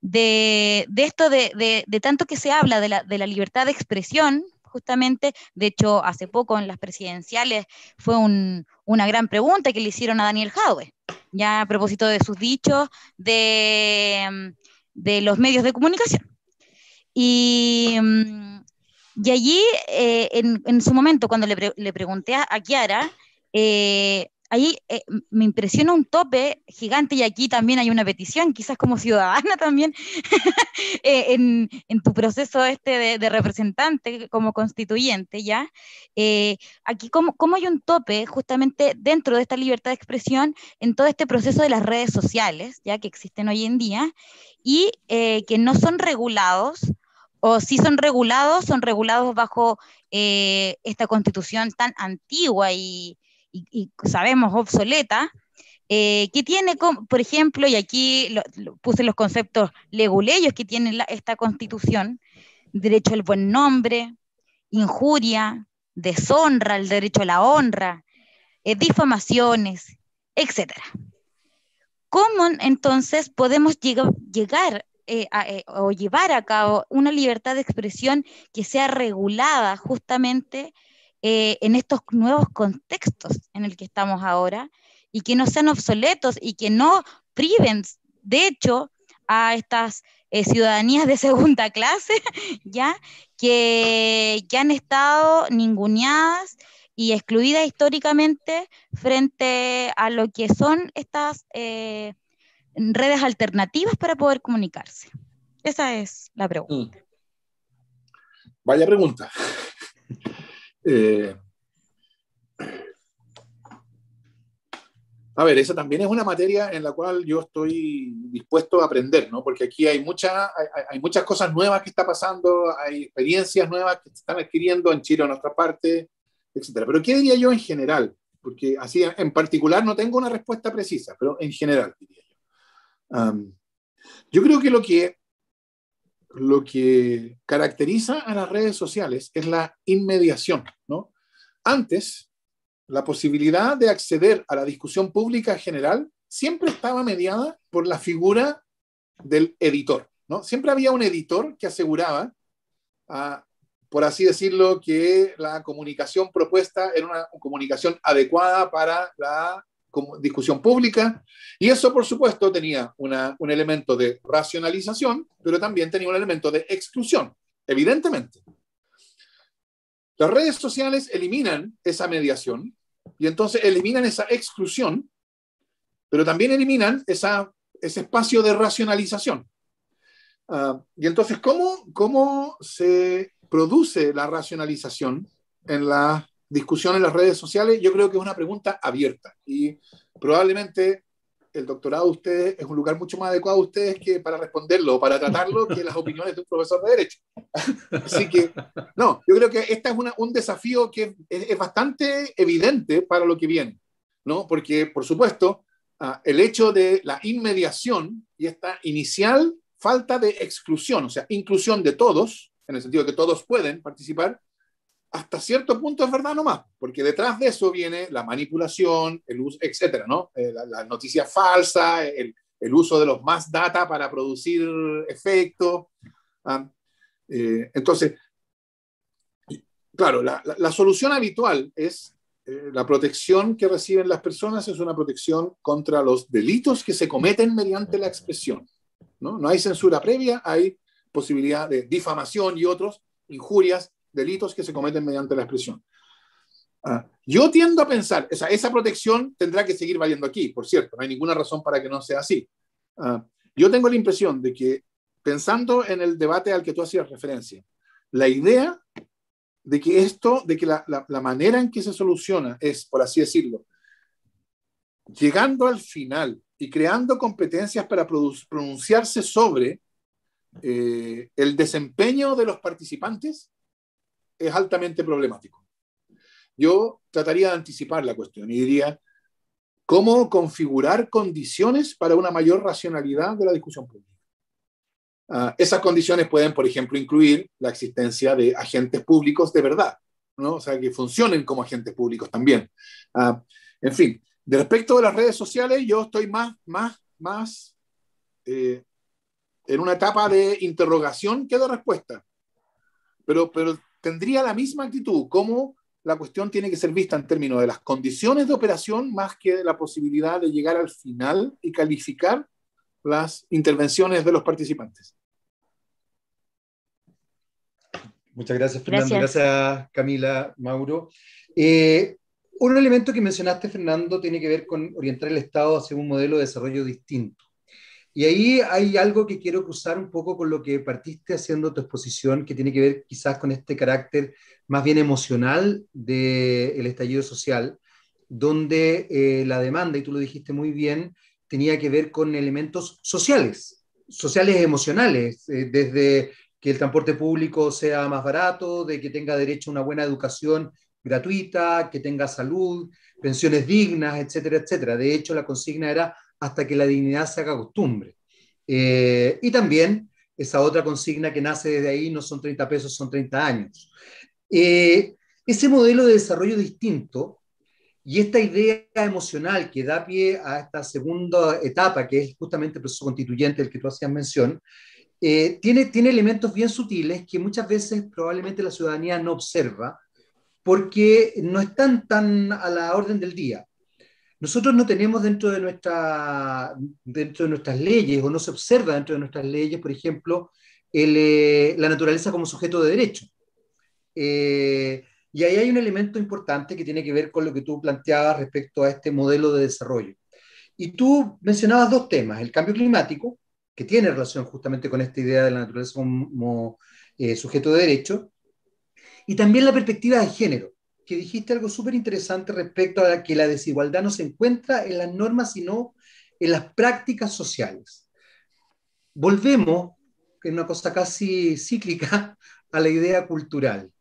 de, esto de, tanto que se habla de la, libertad de expresión, justamente. De hecho, hace poco en las presidenciales fue una gran pregunta que le hicieron a Daniel Jadwe, ya a propósito de sus dichos de, de los medios de comunicación. Y, allí, eh, en, su momento, cuando le, pregunté a, Kiara, ahí eh, me impresiona un tope gigante y aquí también hay una petición, quizás como ciudadana también, eh, en, tu proceso este de, representante como constituyente, ¿ya? Eh, aquí cómo hay un tope justamente dentro de esta libertad de expresión en todo este proceso de las redes sociales, ya que existen hoy en día, y que no son regulados o si son regulados, son regulados bajo esta constitución tan antigua y, y, sabemos obsoleta, eh, que tiene, por ejemplo, y aquí puse los conceptos leguleyos que tiene esta constitución, derecho al buen nombre, injuria, deshonra, el derecho a la honra, eh, difamaciones, etc. ¿Cómo entonces podemos llegar eh, o llevar a cabo una libertad de expresión que sea regulada justamente eh, en estos nuevos contextos en el que estamos ahora y que no sean obsoletos y que no priven, de hecho, a estas eh, ciudadanías de segunda clase, ¿ya? Que, han estado ninguneadas y excluidas históricamente frente a lo que son estas eh, redes alternativas para poder comunicarse. Esa es la pregunta. Mm. Vaya pregunta. Eh, a ver, esa también es una materia en la cual yo estoy dispuesto a aprender, ¿no? Porque aquí hay, mucha, hay, muchas cosas nuevas que está pasando, hay experiencias nuevas que se están adquiriendo en Chile, en otra parte, etcétera. Pero ¿qué diría yo en general? Porque así, en particular, no tengo una respuesta precisa, pero en general diría yo. yo creo que lo que lo que caracteriza a las redes sociales es la inmediación, ¿no? Antes, la posibilidad de acceder a la discusión pública general siempre estaba mediada por la figura del editor, ¿no? Siempre había un editor que aseguraba, ah, por así decirlo, que la comunicación propuesta era una comunicación adecuada para la como discusión pública, y eso, por supuesto, tenía un elemento de racionalización, pero también tenía un elemento de exclusión, evidentemente. Las redes sociales eliminan esa mediación y entonces eliminan esa exclusión, pero también eliminan esa, ese espacio de racionalización. Ah, y entonces, ¿cómo, ¿cómo se produce la racionalización en la discusión en las redes sociales, yo creo que es una pregunta abierta y probablemente el doctorado de ustedes es un lugar mucho más adecuado a ustedes que para responderlo o para tratarlo que las opiniones de un profesor de derecho. Así que, no, yo creo que este es un desafío que es, bastante evidente para lo que viene, ¿no? Porque, por supuesto, ah, el hecho de la inmediación y esta inicial falta de exclusión, o sea, inclusión de todos, en el sentido de que todos pueden participar, hasta cierto punto es verdad nomás, porque detrás de eso viene la manipulación, el uso, etcétera, ¿no? Eh, la, noticia falsa, el, uso de los más data para producir efectos. ¿ah? Eh, entonces, claro, la, la, solución habitual es eh, la protección que reciben las personas es una protección contra los delitos que se cometen mediante la expresión. No, no hay censura previa, hay posibilidad de difamación y otros, injurias, delitos que se cometen mediante la expresión. Ah, yo tiendo a pensar, o sea, esa protección tendrá que seguir valiendo aquí, por cierto, no hay ninguna razón para que no sea así. Ah, yo tengo la impresión de que, pensando en el debate al que tú hacías referencia, la idea de que esto, de que la, la, manera en que se soluciona es, por así decirlo, llegando al final y creando competencias para pronunciarse sobre eh, el desempeño de los participantes, es altamente problemático. Yo trataría de anticipar la cuestión y diría, ¿cómo configurar condiciones para una mayor racionalidad de la discusión pública? Ah, esas condiciones pueden, por ejemplo, incluir la existencia de agentes públicos de verdad, ¿no? o sea, que funcionen como agentes públicos también. Ah, en fin, de respecto de las redes sociales, yo estoy más, más, más eh, en una etapa de interrogación que de respuesta. Pero, pero, tendría la misma actitud, como la cuestión tiene que ser vista en términos de las condiciones de operación más que de la posibilidad de llegar al final y calificar las intervenciones de los participantes. Muchas gracias, Fernando. Gracias, Camila, Mauro. Eh, un elemento que mencionaste, Fernando, tiene que ver con orientar el Estado hacia un modelo de desarrollo distinto. Y ahí hay algo que quiero cruzar un poco con lo que partiste haciendo tu exposición, que tiene que ver quizás con este carácter más bien emocional del el estallido social, donde eh, la demanda, y tú lo dijiste muy bien, tenía que ver con elementos sociales, sociales emocionales, eh, desde que el transporte público sea más barato, de que tenga derecho a una buena educación gratuita, que tenga salud, pensiones dignas, etcétera, etcétera. De hecho, la consigna era hasta que la dignidad se haga costumbre. Eh, y también esa otra consigna que nace desde ahí, no son 30 pesos, son 30 años. Eh, ese modelo de desarrollo distinto y esta idea emocional que da pie a esta segunda etapa, que es justamente el proceso constituyente del que tú hacías mención, eh, tiene, tiene elementos bien sutiles que muchas veces probablemente la ciudadanía no observa porque no están tan a la orden del día. Nosotros no tenemos dentro de, nuestra, dentro de nuestras leyes o no se observa dentro de nuestras leyes, por ejemplo, eh, la naturaleza como sujeto de derecho. Eh, y ahí hay un elemento importante que tiene que ver con lo que tú planteabas respecto a este modelo de desarrollo. Y tú mencionabas dos temas, el cambio climático, que tiene relación justamente con esta idea de la naturaleza como eh, sujeto de derecho, y también la perspectiva de género que dijiste algo súper interesante respecto a que la desigualdad no se encuentra en las normas, sino en las prácticas sociales. Volvemos, en una cosa casi cíclica, a la idea cultural.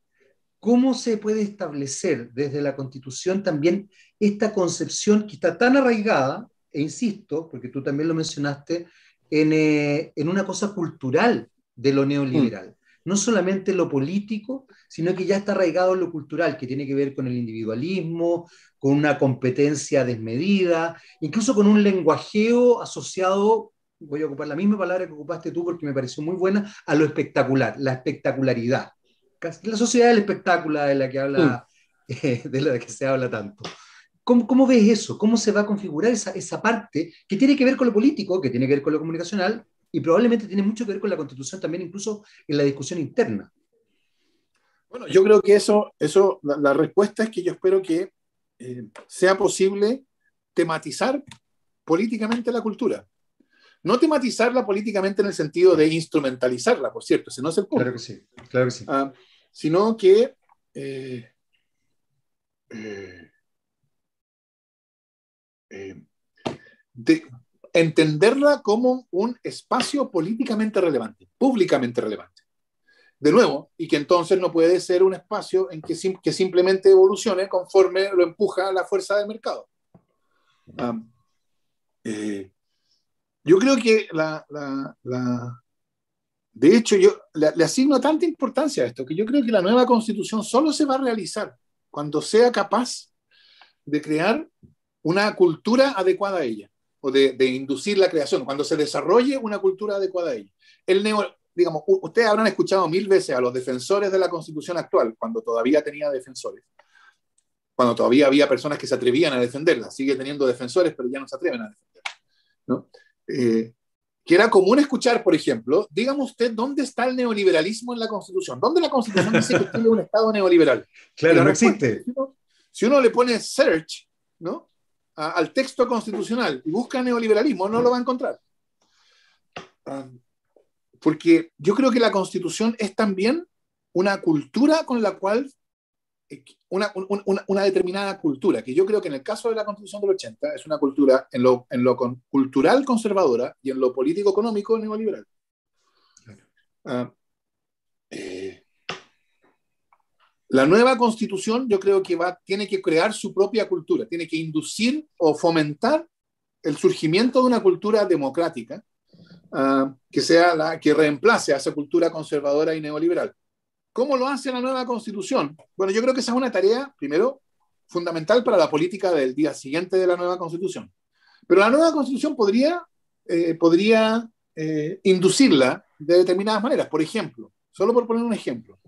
¿Cómo se puede establecer desde la Constitución también esta concepción que está tan arraigada, e insisto, porque tú también lo mencionaste, en, eh, en una cosa cultural de lo neoliberal? Mm no solamente lo político, sino que ya está arraigado en lo cultural, que tiene que ver con el individualismo, con una competencia desmedida, incluso con un lenguajeo asociado, voy a ocupar la misma palabra que ocupaste tú porque me pareció muy buena, a lo espectacular, la espectacularidad. La sociedad del espectáculo de la que de que se habla tanto. ¿Cómo, ves eso? ¿Cómo se va a configurar esa, esa parte que tiene que ver con lo político, que tiene que ver con lo comunicacional, y probablemente tiene mucho que ver con la constitución también, incluso en la discusión interna. Bueno, yo creo que eso, eso la, respuesta es que yo espero que eh, sea posible tematizar políticamente la cultura. No tematizarla políticamente en el sentido de instrumentalizarla, por cierto, si no es el punto. Claro que sí, claro que sí. Ah, sino que eh, eh, entenderla como un espacio políticamente relevante, públicamente relevante. De nuevo, y que entonces no puede ser un espacio en que, que simplemente evolucione conforme lo empuja la fuerza del mercado. Eh, yo creo que la, de hecho, yo le, asigno tanta importancia a esto que yo creo que la nueva constitución solo se va a realizar cuando sea capaz de crear una cultura adecuada a ella o de, inducir la creación, cuando se desarrolle una cultura adecuada a El digamos, ustedes habrán escuchado mil veces a los defensores de la constitución actual, cuando todavía tenía defensores, cuando todavía había personas que se atrevían a defenderla, sigue teniendo defensores, pero ya no se atreven a defenderla. ¿no? Eh, que era común escuchar, por ejemplo, dígame usted dónde está el neoliberalismo en la Constitución. ¿Dónde la Constitución dice que tiene un Estado neoliberal? Claro, no existe. si uno, le pone search, ¿no? al texto constitucional y busca neoliberalismo, no lo va a encontrar. Ah, porque yo creo que la constitución es también una cultura con la cual, una, determinada cultura, que yo creo que en el caso de la constitución del 80 es una cultura en lo, en lo cultural conservadora y en lo político-económico neoliberal. Ah, eh, la nueva constitución yo creo que va, tiene que crear su propia cultura, tiene que inducir o fomentar el surgimiento de una cultura democrática ah, que, sea la, que reemplace a esa cultura conservadora y neoliberal. ¿Cómo lo hace la nueva constitución? Bueno, yo creo que esa es una tarea, primero, fundamental para la política del día siguiente de la nueva constitución. Pero la nueva constitución podría, eh, podría eh, inducirla de determinadas maneras. Por ejemplo, solo por poner un ejemplo,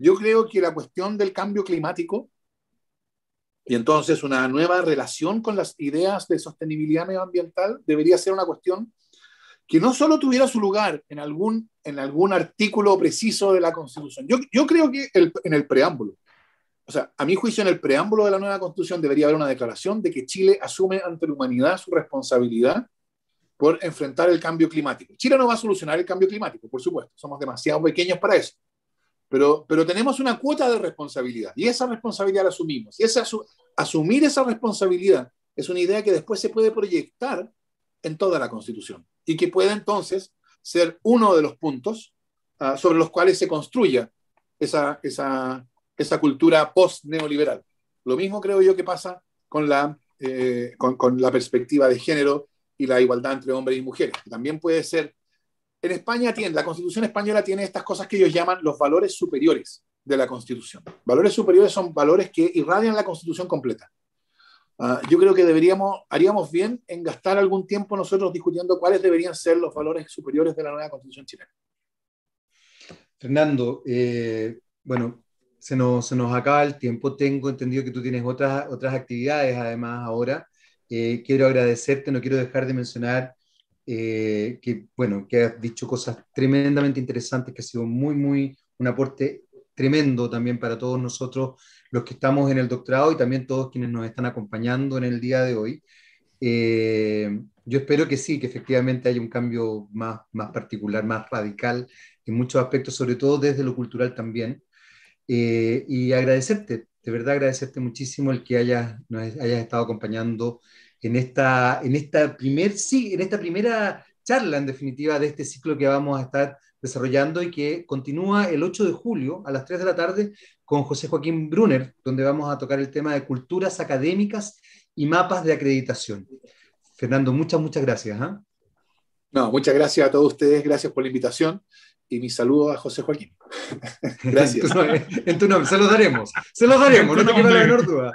yo creo que la cuestión del cambio climático y entonces una nueva relación con las ideas de sostenibilidad medioambiental debería ser una cuestión que no solo tuviera su lugar en algún, en algún artículo preciso de la Constitución. Yo, yo creo que en el preámbulo, o sea, a mi juicio en el preámbulo de la nueva Constitución debería haber una declaración de que Chile asume ante la humanidad su responsabilidad por enfrentar el cambio climático. Chile no va a solucionar el cambio climático, por supuesto, somos demasiado pequeños para eso. Pero, tenemos una cuota de responsabilidad y esa responsabilidad la asumimos. Y esa, asumir esa responsabilidad es una idea que después se puede proyectar en toda la Constitución y que puede entonces ser uno de los puntos ah, sobre los cuales se construya esa, cultura post-neoliberal. Lo mismo creo yo que pasa con la, eh, con la perspectiva de género y la igualdad entre hombres y mujeres, que también puede ser en España tiene, la Constitución española tiene estas cosas que ellos llaman los valores superiores de la Constitución. Valores superiores son valores que irradian la Constitución completa. Ah, yo creo que deberíamos, haríamos bien en gastar algún tiempo nosotros discutiendo cuáles deberían ser los valores superiores de la nueva Constitución chilena. Fernando, eh, bueno, se nos, se nos, acaba el tiempo. Tengo entendido que tú tienes otras, otras actividades además ahora. Eh, quiero agradecerte, no quiero dejar de mencionar eh, que, bueno, que has dicho cosas tremendamente interesantes, que ha sido muy, muy un aporte tremendo también para todos nosotros, los que estamos en el doctorado y también todos quienes nos están acompañando en el día de hoy. Eh, yo espero que sí, que efectivamente haya un cambio más, más particular, más radical en muchos aspectos, sobre todo desde lo cultural también. Eh, y agradecerte, de verdad agradecerte muchísimo el que haya nos hayas estado acompañando en esta, en esta, primer, sí, en esta primera charla, en definitiva, de este ciclo que vamos a estar desarrollando y que continúa el 8 de julio a las 3 de la tarde con José Joaquín Brunner, donde vamos a tocar el tema de culturas académicas y mapas de acreditación. Fernando, muchas, muchas gracias. ¿ah? No, muchas gracias a todos ustedes, gracias por la invitación y mi saludo a José Joaquín. Gracias. en, tu nombre, se los daremos. Se los daremos, no te queda la menor duda.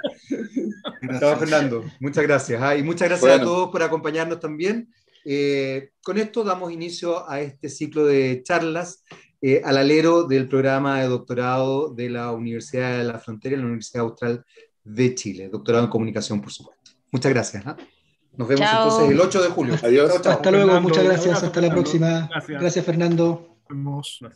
Estaba Fernando, muchas gracias. Ah, y muchas gracias a todos por acompañarnos también. Eh, con esto damos inicio a este ciclo de charlas eh, al alero del programa de doctorado de la Universidad de la Frontera, la Universidad Austral de Chile. Doctorado en comunicación, por supuesto. Muchas gracias. ¿ah? Nos vemos entonces el 8 de julio. Adiós. Hasta luego, muchas gracias. Hasta la próxima. gracias Fernando. remorse